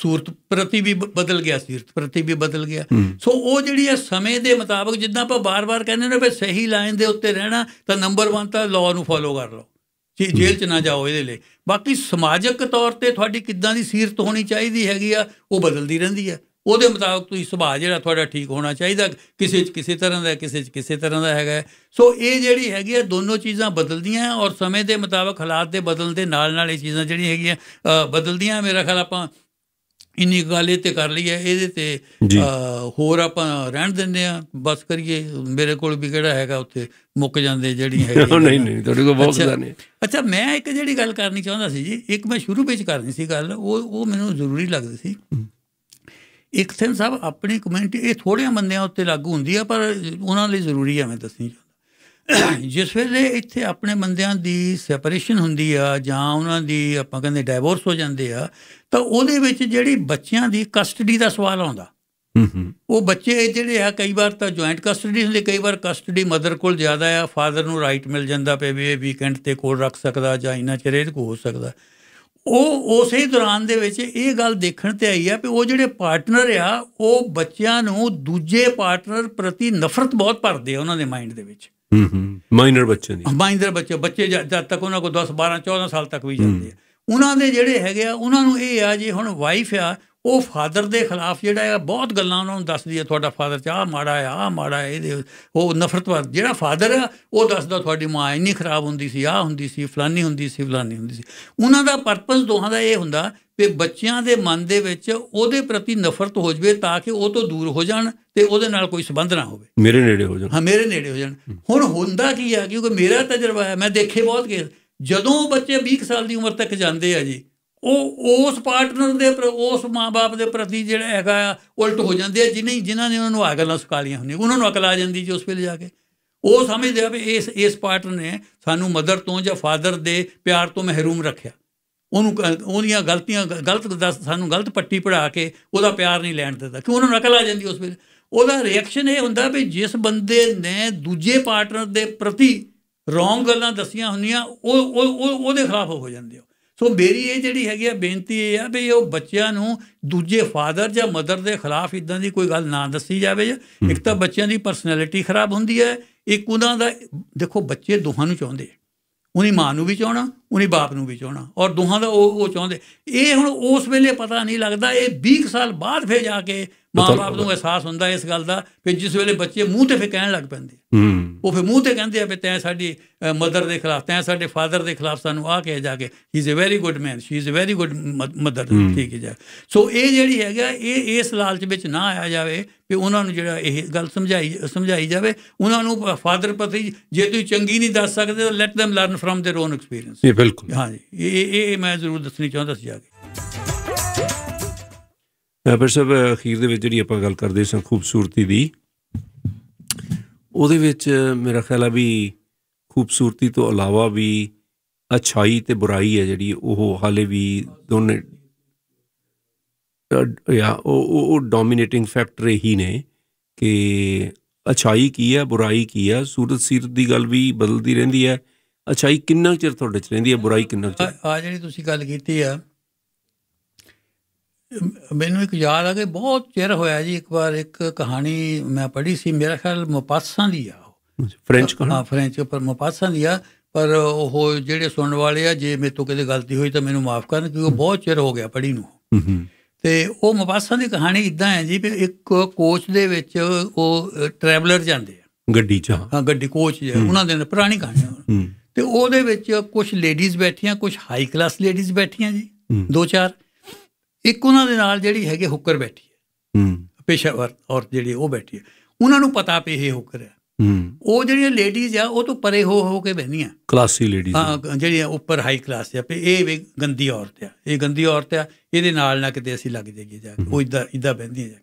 ਸੂਰਤ ਪ੍ਰਤੀ ਵੀ ਬਦਲ ਗਿਆ ਸੀਰਤ ਪ੍ਰਤੀ ਵੀ ਬਦਲ ਗਿਆ ਸੋ ਉਹ ਜਿਹੜੀ ਆ ਸਮੇਂ ਦੇ ਮੁਤਾਬਕ ਜਿੱਦਾਂ ਆਪਾਂ ਬਾਰ-ਬਾਰ ਕਹਿੰਦੇ ਨੇ ਵੀ ਸਹੀ ਲਾਈਨ ਦੇ ਉੱਤੇ ਰਹਿਣਾ ਤਾਂ ਨੰਬਰ 1 ਤਾਂ ਲਾਅ ਨੂੰ ਫੋਲੋ ਕਰ ਲਓ ਕਿ ਜੇਲ੍ਹ 'ਚ ਨਾ ਜਾਓ ਇਹਦੇ ਲਈ ਬਾਕੀ ਸਮਾਜਿਕ ਤੌਰ ਤੇ ਤੁਹਾਡੀ ਕਿੱਦਾਂ ਦੀ ਸਿਰਤ ਹੋਣੀ ਚਾਹੀਦੀ ਹੈਗੀ ਆ ਉਹ ਬਦਲਦੀ ਰਹਿੰਦੀ ਆ ਉਹਦੇ ਮੁਤਾਬਕ ਤੁਸੀਂ ਸੁਭਾਅ ਜਿਹੜਾ ਤੁਹਾਡਾ ਠੀਕ ਹੋਣਾ ਚਾਹੀਦਾ ਕਿਸੇ 'ਚ ਕਿਸੇ ਤਰ੍ਹਾਂ ਦਾ ਕਿਸੇ 'ਚ ਕਿਸੇ ਤਰ੍ਹਾਂ ਦਾ ਹੈਗਾ ਸੋ ਇਹ ਜਿਹੜੀ ਹੈਗੀ ਆ ਦੋਨੋਂ ਚੀਜ਼ਾਂ ਬਦਲਦੀਆਂ ਔਰ ਸਮੇਂ ਦੇ ਮੁਤਾਬਕ ਹਾਲਾਤ ਦੇ ਬਦਲਣ ਦੇ ਨਾਲ ਨਾਲ ਇਹ ਚੀਜ਼ਾਂ ਜਿਹੜੀਆਂ ਹੈਗੀਆਂ ਬਦਲਦੀਆਂ ਮੇਰਾ ਖਿਆਲ ਆਪਾਂ ਇੰਨੀ ਗੱਲ ਤੇ ਕਰ ਲਈ ਹੈ ਇਹਦੇ ਤੇ ਹੋਰ ਆਪਾਂ ਰਹਿਣ ਦਿੰਦੇ ਆ ਬਸ ਕਰੀਏ ਮੇਰੇ ਕੋਲ ਵੀ ਕਿਹੜਾ ਹੈਗਾ ਉੱਥੇ ਮੁੱਕ ਜਾਂਦੇ ਜਿਹੜੀ ਹੈ ਨਹੀਂ ਨਹੀਂ ਤੁਹਾਡੇ ਕੋਲ ਬਹੁਤ ਜ਼ਿਆਦਾ ਨੇ ਅੱਛਾ ਮੈਂ ਇੱਕ ਜਿਹੜੀ ਗੱਲ ਕਰਨੀ ਚਾਹੁੰਦਾ ਸੀ ਜੀ ਇੱਕ ਮੈਂ ਸ਼ੁਰੂ ਵਿੱਚ ਕਰਨੀ ਸੀ ਗੱਲ ਉਹ ਉਹ ਮੈਨੂੰ ਜ਼ਰੂਰੀ ਲੱਗਦੀ ਸੀ ਇੱਕ ਥਿੰਗ ਸਭ ਆਪਣੀ ਕਮਿਊਨਿਟੀ ਇਹ ਥੋੜਿਆਂ ਬੰਦਿਆਂ ਉੱਤੇ ਲਾਗੂ ਹੁੰਦੀ ਆ ਪਰ ਉਹਨਾਂ ਲਈ ਜ਼ਰੂਰੀ ਆ ਮੈਂ ਦੱਸਣੀ ਚਾਹੁੰਦਾ ਜਿਸ ਵੇਲੇ ਇੱਥੇ ਆਪਣੇ ਬੰਦਿਆਂ ਦੀ ਸੈਪਰੇਸ਼ਨ ਹੁੰਦੀ ਆ ਜਾਂ ਉਹਨਾਂ ਦੀ ਆਪਾਂ ਕਹਿੰਦੇ ਡਾਈਵੋਰਸ ਹੋ ਜਾਂਦੇ ਆ ਤਾਂ ਉਹਦੇ ਵਿੱਚ ਜਿਹੜੀ ਬੱਚਿਆਂ ਦੀ ਕਸਟਡੀ ਦਾ ਸਵਾਲ ਆਉਂਦਾ ਉਹ ਬੱਚੇ ਜਿਹੜੇ ਆ ਕਈ ਵਾਰ ਤਾਂ ਜੁਆਇੰਟ ਕਸਟਡੀ ਹੁੰਦੀ ਕਈ ਵਾਰ ਕਸਟਡੀ ਮਦਰ ਕੋਲ ਜ਼ਿਆਦਾ ਆ ਫਾਦਰ ਨੂੰ ਰਾਈਟ ਮਿਲ ਜਾਂਦਾ ਪਏ ਵੀ ਇਹ ਵੀਕਐਂਡ ਤੇ ਕੋਲ ਰੱਖ ਸਕਦਾ ਜਾਂ ਇਨਾ ਚਿਰੇ ਕੋ ਹੋ ਸਕਦਾ ਉਹ ਉਸੇ ਦੌਰਾਨ ਦੇ ਵਿੱਚ ਇਹ ਗੱਲ ਦੇਖਣ ਤੇ ਆਈ ਆ ਕਿ ਉਹ ਜਿਹੜੇ ਪਾਰਟਨਰ ਆ ਉਹ ਬੱਚਿਆਂ ਨੂੰ ਦੂਜੇ ਪਾਰਟਨਰ ਪ੍ਰਤੀ ਨਫ਼ਰਤ ਬਹੁਤ ਭਰਦੇ ਆ ਉਹਨਾਂ ਦੇ ਮਾਈਂਡ ਦੇ ਵਿੱਚ ਹਮਮ ਮਾਈਨਰ ਬੱਚੇ ਨਹੀਂ ਮਾਈਨਰ ਬੱਚੇ ਬੱਚੇ ਜਦ ਤੱਕ ਉਹਨਾਂ ਕੋ 10 12 14 ਸਾਲ ਤੱਕ ਵੀ ਜਾਂਦੇ ਆ ਉਹਨਾਂ ਦੇ ਜਿਹੜੇ ਹੈਗੇ ਆ ਉਹਨਾਂ ਨੂੰ ਇਹ ਆ ਜੇ ਹੁਣ ਵਾਈਫ ਆ ਉਹ ਫਾਦਰ ਦੇ ਖਿਲਾਫ ਜਿਹੜਾ ਹੈ ਬਹੁਤ ਗੱਲਾਂ ਉਹਨਾਂ ਨੂੰ ਦੱਸਦੀ ਹੈ ਤੁਹਾਡਾ ਫਾਦਰ ਚ ਆ ਮਾੜਾ ਹੈ ਆ ਮਾੜਾ ਹੈ ਇਹਦੇ ਉਹ ਨਫ਼ਰਤਵਾਦ ਜਿਹੜਾ ਫਾਦਰ ਹੈ ਉਹ ਦੱਸਦਾ ਤੁਹਾਡੀ ਮਾਂ ਇੰਨੀ ਖਰਾਬ ਹੁੰਦੀ ਸੀ ਆ ਹੁੰਦੀ ਸੀ ਫਲਾਨੀ ਹੁੰਦੀ ਸੀ ਫਲਾਨੀ ਹੁੰਦੀ ਸੀ ਉਹਨਾਂ ਦਾ ਪਰਪਸ ਦੋਹਾਂ ਦਾ ਇਹ ਹੁੰਦਾ ਕਿ ਬੱਚਿਆਂ ਦੇ ਮਨ ਦੇ ਵਿੱਚ ਉਹਦੇ ਪ੍ਰਤੀ ਨਫ਼ਰਤ ਹੋ ਜਵੇ ਤਾਂ ਕਿ ਉਹ ਤੋਂ ਦੂਰ ਹੋ ਜਾਣ ਤੇ ਉਹਦੇ ਨਾਲ ਕੋਈ ਸਬੰਧ ਨਾ ਹੋਵੇ ਮੇਰੇ ਨੇੜੇ ਹੋ ਜਾਣ ਹਾਂ ਮੇਰੇ ਨੇੜੇ ਹੋ ਜਾਣ ਹੁਣ ਹੁੰਦਾ ਕੀ ਆ ਕਿਉਂਕਿ ਮੇਰਾ ਤਜਰਬਾ ਹੈ ਮੈਂ ਦੇਖੇ ਬਹੁਤ ਕੇ ਜਦੋਂ ਬੱਚੇ 20 ਸਾਲ ਦੀ ਉਮਰ ਤੱਕ ਜਾਂਦੇ ਆ ਜੀ ਉਹ ਉਸ ਪਾਰਟਨਰ ਦੇ ਉਸ ਮਾਪੇ ਦੇ ਪ੍ਰਤੀ ਜਿਹੜਾ ਹੈਗਾ ਆ ਉਲਟ ਹੋ ਜਾਂਦੇ ਆ ਜਿਨ੍ਹਾਂ ਜਿਨ੍ਹਾਂ ਨੇ ਉਹਨਾਂ ਨੂੰ ਆ ਗੱਲਾਂ ਸੁਕਾਲੀਆਂ ਹੁੰਦੀਆਂ ਉਹਨਾਂ ਨੂੰ ਅਕਲ ਆ ਜਾਂਦੀ ਜੀ ਉਸ ਵੇਲੇ ਜਾ ਕੇ ਉਹ ਸਮਝਦੇ ਆ ਵੀ ਇਸ ਇਸ ਪਾਰਟਨਰ ਨੇ ਸਾਨੂੰ ਮਦਰ ਤੋਂ ਜਾਂ ਫਾਦਰ ਦੇ ਪਿਆਰ ਤੋਂ ਮਹਿਰੂਮ ਰੱਖਿਆ ਉਹਨੂੰ ਉਹਦੀਆਂ ਗਲਤੀਆਂ ਗਲਤ ਦੱਸ ਸਾਨੂੰ ਗਲਤ ਪੱਟੀ ਪੜਾ ਕੇ ਉਹਦਾ ਪਿਆਰ ਨਹੀਂ ਲੈਣ ਦਿੰਦਾ ਕਿ ਉਹਨਾਂ ਨੂੰ ਅਕਲ ਆ ਜਾਂਦੀ ਉਸ ਵੇਲੇ ਉਹਦਾ ਰਿਐਕਸ਼ਨ ਇਹ ਹੁੰਦਾ ਵੀ ਜਿਸ ਬੰਦੇ ਨੇ ਦੂਜੇ ਪਾਰਟਨਰ ਦੇ ਪ੍ਰਤੀ ਰੋਂਗ ਗੱਲਾਂ ਦਸੀਆਂ ਹੁੰਦੀਆਂ ਉਹ ਉਹ ਉਹਦੇ ਖਿਲਾਫ ਹੋ ਜਾਂਦੇ ਆ ਸੋ ਮੇਰੀ ਇਹ ਜਿਹੜੀ ਹੈਗੀ ਆ ਬੇਨਤੀ ਇਹ ਆ ਵੀ ਉਹ ਬੱਚਿਆਂ ਨੂੰ ਦੂਜੇ ਫਾਦਰ ਜਾਂ ਮਦਰ ਦੇ ਖਿਲਾਫ ਇਦਾਂ ਦੀ ਕੋਈ ਗੱਲ ਨਾ ਦੱਸੀ ਜਾਵੇ ਇੱਕ ਤਾਂ ਬੱਚਿਆਂ ਦੀ ਪਰਸਨੈਲਿਟੀ ਖਰਾਬ ਹੁੰਦੀ ਹੈ ਇੱਕ ਉਹਨਾਂ ਦਾ ਦੇਖੋ ਬੱਚੇ ਦੋਹਾਂ ਨੂੰ ਚਾਹੁੰਦੇ ਉਨੀ ਮਾਂ ਨੂੰ ਵੀ ਚਾਹਣਾ ਉਨੀ ਬਾਪ ਨੂੰ ਵੀ ਚਾਹਣਾ ਔਰ ਦੋਹਾਂ ਦਾ ਉਹ ਉਹ ਚਾਹੁੰਦੇ ਇਹ ਹੁਣ ਉਸ ਵੇਲੇ ਪਤਾ ਨਹੀਂ ਲੱਗਦਾ ਇਹ 20 ਸਾਲ ਬਾਅਦ ਫੇਰ ਜਾ ਕੇ ਬਾਪ ਨੂੰ ਅਹਿਸਾਸ ਹੁੰਦਾ ਇਸ ਗੱਲ ਦਾ ਕਿ ਜਿਸ ਵੇਲੇ ਬੱਚੇ ਮੂੰਹ ਤੇ ਫੇ ਕਹਿਣ ਲੱਗ ਪੈਂਦੇ ਉਹ ਫੇ ਮੂੰਹ ਤੇ ਕਹਿੰਦੇ ਆ ਵੀ ਤੈਂ ਸਾਡੀ ਮਦਰ ਦੇ ਖਿਲਾਫ ਤੈਂ ਸਾਡੇ ਫਾਦਰ ਦੇ ਖਿਲਾਫ ਸਾਨੂੰ ਆ ਕੇ ਜਾ ਕੇ he is a very good man she is a very good mother ਠੀਕ ਹੈ ਜੀ ਸੋ ਇਹ ਜਿਹੜੀ ਹੈਗਾ ਇਹ ਇਸ ਲਾਲਚ ਵਿੱਚ ਨਾ ਆਇਆ ਜਾਵੇ ਕਿ ਉਹਨਾਂ ਨੂੰ ਜਿਹੜਾ ਇਹ ਗੱਲ ਸਮਝਾਈ ਸਮਝਾਈ ਜਾਵੇ ਉਹਨਾਂ ਨੂੰ ਫਾਦਰ ਪਤੀ ਜੇ ਤੁਸੀਂ ਚੰਗੀ ਨਹੀਂ ਦੱਸ ਸਕਦੇ ਤਾਂ let them learn from their own experience ਜੀ ਬਿਲਕੁਲ ਜੀ ਇਹ ਇਹ ਮੈਂ ਜ਼ਰੂਰ ਦੱਸਣੀ ਚਾਹੁੰਦਾ ਸੀ ਜਾ ਕੇ ਪਰ ਸਭ ਅਖੀਰ ਦੇ ਵਿੱਚ ਜਿਹੜੀ ਆਪਾਂ ਗੱਲ ਕਰਦੇ ਸਾਂ ਖੂਬਸੂਰਤੀ ਦੀ ਉਹਦੇ ਵਿੱਚ ਮੇਰਾ ਖਿਆਲ ਆ ਵੀ ਖੂਬਸੂਰਤੀ ਤੋਂ ਇਲਾਵਾ ਵੀ ਅਛਾਈ ਤੇ ਬੁਰਾਈ ਹੈ ਜਿਹੜੀ ਉਹ ਹਾਲੇ ਵੀ ਦੋਨੇ ਯਾ ਉਹ ਉਹ ਡੋਮੀਨੇਟਿੰਗ ਫੈਕਟਰ ਹੀ ਨੇ ਕਿ ਅਛਾਈ ਕੀ ਹੈ ਬੁਰਾਈ ਕੀ ਹੈ ਸੂਰਤ ਸੀਰਤ ਦੀ ਗੱਲ ਵੀ ਬਦਲਦੀ ਰਹਿੰਦੀ ਹੈ ਅਛਾਈ ਕਿੰਨਾ ਚਿਰ ਤੁਹਾਡੇ ਚ ਰਹਿੰਦੀ ਹੈ ਬੁਰਾਈ ਕਿੰਨਾ ਚਿਰ ਆ ਜਿਹੜੀ ਤੁਸੀਂ ਗੱਲ ਕੀਤੀ ਆ ਮੈਨੂੰ ਇੱਕ ਯਾਦ ਆ ਕਿ ਬਹੁਤ ਚਿਰ ਹੋਇਆ ਜੀ ਇੱਕ ਵਾਰ ਇੱਕ ਕਹਾਣੀ ਮੈਂ ਪੜ੍ਹੀ ਸੀ ਮੇਰਾ ਖਿਆਲ ਮਪਾਸਾਂ ਦੀ ਆ ਫ੍ਰੈਂਚ ਕਹਾਣੀ ਹਾਂ ਫ੍ਰੈਂਚ ਪਰ ਮਪਾਸਾਂ ਦੀ ਆ ਪਰ ਉਹ ਜਿਹੜੇ ਸੁਣਨ ਵਾਲੇ ਆ ਜੇ ਮੇਤੋਂ ਕਿਤੇ ਗਲਤੀ ਹੋਈ ਤਾਂ ਮੈਨੂੰ ਮਾਫ ਕਰਨ ਕਿਉਂਕਿ ਬਹੁਤ ਚਿਰ ਹੋ ਗਿਆ ਪੜ੍ਹੀ ਨੂੰ ਤੇ ਉਹ ਮਪਾਸਾਂ ਦੀ ਕਹਾਣੀ ਇਦਾਂ ਹੈ ਜੀ ਕਿ ਇੱਕ ਕੋਚ ਦੇ ਵਿੱਚ ਉਹ ਟਰੈਵਲਰ ਜਾਂਦੇ ਆ ਗੱਡੀ 'ਚ ਹਾਂ ਗੱਡੀ ਕੋਚ ਜੇ ਉਹਨਾਂ ਦੇ ਪੁਰਾਣੀ ਕਹਾਣੀ ਤੇ ਉਹਦੇ ਵਿੱਚ ਕੁਝ ਲੇਡੀਜ਼ ਬੈਠੀਆਂ ਕੁਝ ਹਾਈ ਕਲਾਸ ਲੇਡੀਜ਼ ਬੈਠੀਆਂ ਜੀ ਦੋ ਚਾਰ ਇੱਕ ਉਹਨਾਂ ਦੇ ਨਾਲ ਜਿਹੜੀ ਹੈਗੇ ਹੁੱਕਰ ਬੈਠੀ ਹੈ ਹੂੰ ਪੇਸ਼ਾਵਰ ਔਰ ਜਿਹੜੀ ਉਹ ਬੈਠੀ ਹੈ ਉਹਨਾਂ ਨੂੰ ਪਤਾ ਪਈ ਇਹ ਹੁੱਕਰ ਹੈ ਹੂੰ ਉਹ ਜਿਹੜੀਆਂ ਲੇਡੀਜ਼ ਆ ਉਹ ਤੋਂ ਪਰੇ ਹੋ ਹੋ ਕੇ ਬਹਿਨੀਆਂ ਕਲਾਸੀ ਲੇਡੀਜ਼ ਹਾਂ ਜਿਹੜੀਆਂ ਉੱਪਰ ਹਾਈ ਕਲਾਸ ਆ ਪਈ ਇਹ ਗੰਦੀ ਔਰਤ ਆ ਇਹ ਗੰਦੀ ਔਰਤ ਆ ਇਹਦੇ ਨਾਲ ਨਾ ਕਿਤੇ ਅਸੀਂ ਲੱਗ ਜਾਈਏ ਜਾ ਕੇ ਉਹ ਇਦਾਂ ਇਦਾਂ ਬਹਿੰਦੀਆਂ ਜਾ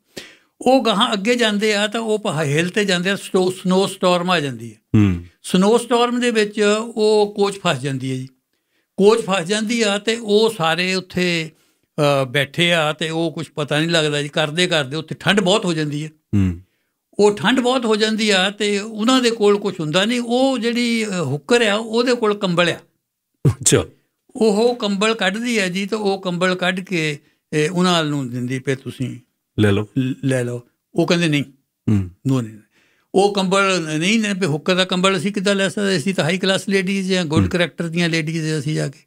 ਉਹ ਗਾਹਾਂ ਅੱਗੇ ਜਾਂਦੇ ਆ ਤਾਂ ਉਹ ਪਹਾੜ ਤੇ ਜਾਂਦੇ ਆ ਸਨੋ ਸਟਾਰਮ ਆ ਜਾਂਦੀ ਹੈ ਹੂੰ ਸਨੋ ਸਟਾਰਮ ਦੇ ਵਿੱਚ ਉਹ ਕੋਚ ਫਸ ਜਾਂਦੀ ਹੈ ਜੀ ਕੋਚ ਫਸ ਜਾਂਦੀ ਆ ਤੇ ਉਹ ਸਾਰੇ ਉੱਥੇ ਬੈਠੇ ਆ ਤੇ ਉਹ ਕੁਝ ਪਤਾ ਨਹੀਂ ਲੱਗਦਾ ਜੀ ਕਰਦੇ ਕਰਦੇ ਉੱਥੇ ਠੰਡ ਬਹੁਤ ਹੋ ਜਾਂਦੀ ਹੈ ਹੂੰ ਉਹ ਠੰਡ ਬਹੁਤ ਹੋ ਜਾਂਦੀ ਆ ਤੇ ਉਹਨਾਂ ਦੇ ਕੋਲ ਕੁਝ ਹੁੰਦਾ ਨਹੀਂ ਉਹ ਜਿਹੜੀ ਹੁੱਕਰ ਆ ਉਹਦੇ ਕੋਲ ਕੰਬਲ ਆ ਅੱਛਾ ਉਹ ਕੰਬਲ ਕੱਢਦੀ ਹੈ ਜੀ ਤੇ ਉਹ ਕੰਬਲ ਕੱਢ ਕੇ ਉਹਨਾਂ ਨੂੰ ਦਿੰਦੀ ਪੇ ਤੁਸੀਂ ਲੈ ਲਓ ਲੈ ਲਓ ਉਹ ਕਹਿੰਦੇ ਨਹੀਂ ਹੂੰ ਨੋ ਨਹੀਂ ਉਹ ਕੰਬਲ ਨਹੀਂ ਨੇ ਪੇ ਹੁੱਕਰ ਦਾ ਕੰਬਲ ਅਸੀਂ ਕਿੱਦਾਂ ਲੈ ਸਕਦੇ ਅਸੀਂ ਤਾਂ ਹਾਈ ਕਲਾਸ ਲੇਡੀਜ਼ ਜਾਂ ਗੁੱਡ ਕੈਰੈਕਟਰ ਦੀਆਂ ਲੇਡੀਜ਼ ਅਸੀਂ ਜਾ ਕੇ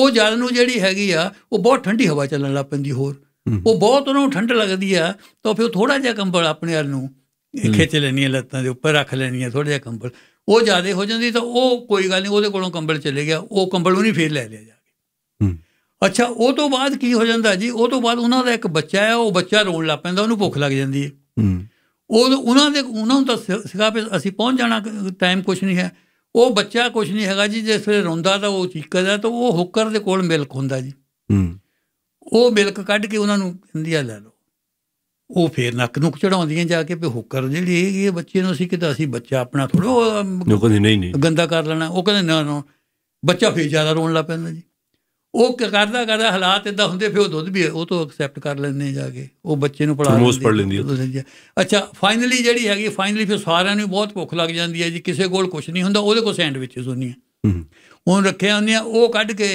ਉਹ ਜਲ ਨੂੰ ਜਿਹੜੀ ਹੈਗੀ ਆ ਉਹ ਬਹੁਤ ਠੰਡੀ ਹਵਾ ਚੱਲਣ ਲੱਗ ਪੈਂਦੀ ਹੋਰ ਉਹ ਬਹੁਤ ਉਹਨਾਂ ਨੂੰ ਠੰਡ ਲੱਗਦੀ ਆ ਤਾਂ ਫਿਰ ਥੋੜਾ ਜਿਹਾ ਕੰਬਲ ਆਪਣੇ ਆਲ ਨੂੰ ਖਿੱਚ ਲੈਣੀ ਲੱਤਾਂ ਦੇ ਉੱਪਰ ਰੱਖ ਲੈਣੀ ਥੋੜਾ ਜਿਹਾ ਕੰਬਲ ਉਹ ਜ਼ਿਆਦਾ ਹੋ ਜਾਂਦੀ ਤਾਂ ਉਹ ਕੋਈ ਗੱਲ ਨਹੀਂ ਉਹਦੇ ਕੋਲੋਂ ਕੰਬਲ ਚਲੇ ਗਿਆ ਉਹ ਕੰਬਲ ਉਹਨੇ ਫੇਰ ਲੈ ਲਿਆ ਜਾ ਕੇ ਅੱਛਾ ਉਹ ਤੋਂ ਬਾਅਦ ਕੀ ਹੋ ਜਾਂਦਾ ਜੀ ਉਹ ਤੋਂ ਬਾਅਦ ਉਹਨਾਂ ਦਾ ਇੱਕ ਬੱਚਾ ਹੈ ਉਹ ਬੱਚਾ ਰੋਣ ਲੱਗ ਪੈਂਦਾ ਉਹਨੂੰ ਭੁੱਖ ਲੱਗ ਜਾਂਦੀ ਹੈ ਉਹ ਉਹਨਾਂ ਦੇ ਉਹਨਾਂ ਨੂੰ ਤਾਂ ਸਿਖਾ ਪੇ ਅਸੀਂ ਪਹੁੰਚ ਜਾਣਾ ਟਾਈਮ ਕੁਝ ਨਹੀਂ ਹੈ ਉਹ ਬੱਚਾ ਕੁਝ ਨਹੀਂ ਹੈਗਾ ਜੀ ਜੇ ਫਿਰ ਰੋਂਦਾ ਤਾਂ ਉਹ ਚੀਕਦਾ ਤਾਂ ਉਹ ਹੁੱਕਰ ਦੇ ਕੋਲ ਮਿਲਕ ਹੁੰਦਾ ਜੀ ਹੂੰ ਉਹ ਮਿਲਕ ਕੱਢ ਕੇ ਉਹਨਾਂ ਨੂੰ ਆ ਲੈ ਲਓ ਉਹ ਫੇਰ ਨੱਕ ਨੂੰ ਚੜਾਉਂਦੀਆਂ ਜਾ ਕੇ ਵੀ ਹੁੱਕਰ ਜਿਹੜੀ ਇਹ ਬੱਚੇ ਨੂੰ ਅਸੀਂ ਕਿਤਾ ਅਸੀਂ ਬੱਚਾ ਆਪਣਾ ਥੋੜਾ ਨਹੀਂ ਨਹੀਂ ਗੰਦਾ ਕਰ ਲੈਣਾ ਉਹ ਕਹਿੰਦੇ ਨਾ ਨਾ ਬੱਚਾ ਫੇਰ ਜ਼ਿਆਦਾ ਰੋਣ ਲੱਗ ਪੈਂਦਾ ਜੀ ਉਹ ਕਰਦਾ ਕਰਦਾ ਹਾਲਾਤ ਇਦਾਂ ਹੁੰਦੇ ਫਿਰ ਉਹ ਦੁੱਧ ਵੀ ਉਹ ਤੋਂ ਐਕਸੈਪਟ ਕਰ ਲੈਂਦੇ ਜਾ ਕੇ ਉਹ ਬੱਚੇ ਨੂੰ ਪੜਾ ਮੋਸ ਲੈਂਦੀ ਅੱਛਾ ਫਾਈਨਲੀ ਜਿਹੜੀ ਹੈਗੀ ਫਾਈਨਲੀ ਫਿਰ ਸਾਰਿਆਂ ਨੂੰ ਬਹੁਤ ਭੁੱਖ ਲੱਗ ਜਾਂਦੀ ਹੈ ਜੀ ਕਿਸੇ ਕੋਲ ਕੁਝ ਨਹੀਂ ਹੁੰਦਾ ਉਹਦੇ ਕੋਲ ਸੈਂਡਵਿਚਸ ਹੁੰਦੀਆਂ ਉਹਨਾਂ ਰੱਖਿਆ ਹੁੰਦੀਆਂ ਉਹ ਕੱਢ ਕੇ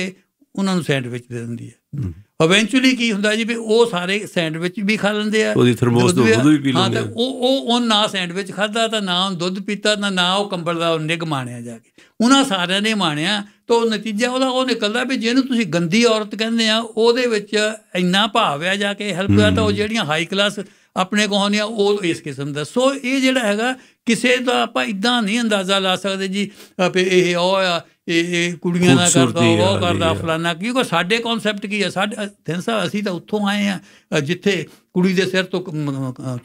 ਉਹਨਾਂ ਨੂੰ ਸੈਂਡਵਿਚ ਦੇ ਦਿੰਦੀ ਹੈ ਇਵੈਂਚੁਅਲੀ ਕੀ ਹੁੰਦਾ ਜੀ ਵੀ ਉਹ ਸਾਰੇ ਸੈਂਡਵਿਚ ਵੀ ਖਾ ਲੈਂਦੇ ਆ ਉਹਦੀ ਥਰਮੋਸ ਤੋਂ ਦੁੱਧ ਵੀ ਪੀ ਲੈਂਦੇ ਹਾਂ ਤਾਂ ਉਹ ਉਹ ਉਹ ਨਾ ਸੈਂਡਵਿਚ ਖਾਦਾ ਤਾਂ ਨਾ ਉਹ ਦੁੱਧ ਪੀਤਾ ਨਾ ਨਾ ਉਹ ਕੰਬਲ ਦਾ ਨਿਗ ਮਾਣਿਆ ਜਾ ਕੇ ਉਹਨਾਂ ਸਾਰਿਆਂ ਨੇ ਮਾਣਿਆ ਤਾਂ ਉਹ ਨਤੀਜਾ ਉਹਦਾ ਉਹ ਨਿਕਲਦਾ ਵੀ ਜਿਹਨੂੰ ਤੁਸੀਂ ਗੰਦੀ ਔਰਤ ਕਹਿੰਦੇ ਆ ਉਹਦੇ ਵਿੱਚ ਇੰਨਾ ਭਾਵ ਆ ਜਾ ਕੇ ਹੈਲਪ ਕਰਦਾ ਉਹ ਜਿਹੜੀਆਂ ਹਾਈ ਕਲਾਸ ਆਪਣੇ ਕੋਹਨੀਆਂ ਉਹ ਇਸ ਕਿਸਮ ਦਾ ਸੋ ਇਹ ਜਿਹੜਾ ਹੈਗਾ ਕਿਸੇ ਦਾ ਆਪਾਂ ਇਦਾਂ ਨਹੀਂ ਅੰਦਾਜ਼ਾ ਲਾ ਸਕਦੇ ਜੀ ਆਪੇ ਇਹ ਉਹ ਆ ਇਹ ਕੁੜੀਆਂ ਦਾ ਕਰਦਾ ਉਹ ਕਰਦਾ ਫਲਾਨਾ ਕਿਉਂਕਿ ਸਾਡੇ ਕਨਸੈਪਟ ਕੀ ਆ ਸਾਡੇ ਦਿਨ ਅਸੀਂ ਤਾਂ ਉੱਥੋਂ ਆਏ ਆ ਜਿੱਥੇ ਕੁੜੀ ਦੇ ਸਿਰ ਤੋਂ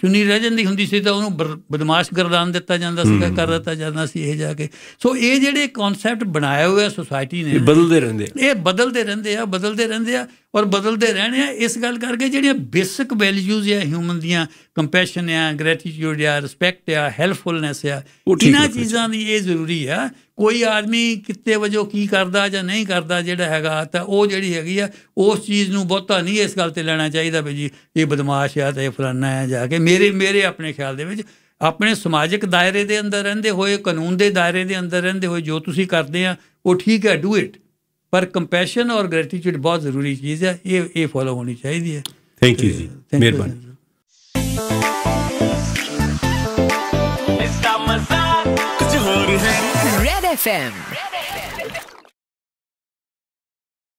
ਚੁੰਨੀ ਰਹਿ ਜਾਂਦੀ ਹੁੰਦੀ ਸੀ ਤਾਂ ਉਹਨੂੰ ਬਦਮਾਸ਼ ਗਰਦਾਨ ਦਿੱਤਾ ਜਾਂਦਾ ਸੀ ਕਰ ਦਿੱਤਾ ਜਾਂਦਾ ਸੀ ਇਹ ਜਾ ਕੇ ਸੋ ਇਹ ਜਿਹੜੇ ਕਨਸੈਪਟ ਬਣਾਏ ਹੋਏ ਆ ਸੋਸਾਇਟੀ ਨੇ ਇਹ ਬਦਲਦੇ ਰਹਿੰਦੇ ਆ ਇਹ ਬਦਲਦੇ ਰਹਿੰਦੇ ਆ ਬਦਲਦੇ ਰਹਿੰਦੇ ਆ ਔਰ ਬਦਲਦੇ ਰਹਿਣੇ ਆ ਇਸ ਗੱਲ ਕਰਕੇ ਜਿਹੜੀਆਂ ਬੇਸਿਕ ਵੈਲਿਊਜ਼ ਆ ਹਿਊਮਨ ਦੀਆਂ ਕੰਪੈਸ਼ਨ ਆ ਗ੍ਰੈਟੀਟਿਊਡ ਆ ਰਿਸਪੈਕਟ ਆ ਹੈਲਪਫੁਲ ਹੈਲਪਫੁਲਨੈਸ ਆ ਇਹਨਾਂ ਚੀਜ਼ਾਂ ਦੀ ਇਹ ਜ਼ਰੂਰੀ ਆ ਕੋਈ ਆਦਮੀ ਕਿਤੇ ਵਜੋਂ ਕੀ ਕਰਦਾ ਜਾਂ ਨਹੀਂ ਕਰਦਾ ਜਿਹੜਾ ਹੈਗਾ ਤਾਂ ਉਹ ਜਿਹੜੀ ਹੈਗੀ ਆ ਉਸ ਚੀਜ਼ ਨੂੰ ਬਹੁਤਾ ਨਹੀਂ ਇਸ ਗੱਲ ਤੇ ਲੈਣਾ ਚਾਹੀਦਾ ਵੀ ਜੀ ਇਹ ਬਦਮਾਸ਼ ਆ ਤੇ ਫਲਾਨਾ ਆ ਜਾ ਕੇ ਮੇਰੇ ਮੇਰੇ ਆਪਣੇ ਖਿਆਲ ਦੇ ਵਿੱਚ ਆਪਣੇ ਸਮਾਜਿਕ ਦਾਇਰੇ ਦੇ ਅੰਦਰ ਰਹਿੰਦੇ ਹੋਏ ਕਾਨੂੰਨ ਦੇ ਦਾਇਰੇ ਦੇ ਅੰਦਰ ਰਹਿੰਦੇ ਹੋਏ ਜੋ ਤੁਸੀਂ ਕਰਦੇ ਆ ਉਹ ਠੀਕ ਹੈ ਡੂ ਇਟ ਪਰ ਕੰਪੈਸ਼ਨ ਔਰ ਗ੍ਰੈਟੀਟਿਊਡ ਬਹੁਤ ਜ਼ਰੂਰੀ ਚੀਜ਼ ਹੈ ਇਹ ਇਹ ਫੋਲੋ ਹੋਣੀ ਚਾਹੀਦੀ ਹੈ ਥੈਂਕ ਯੂ ਜੀ ਮਿਹਰਬਾਨੀ Red FM. Red FM.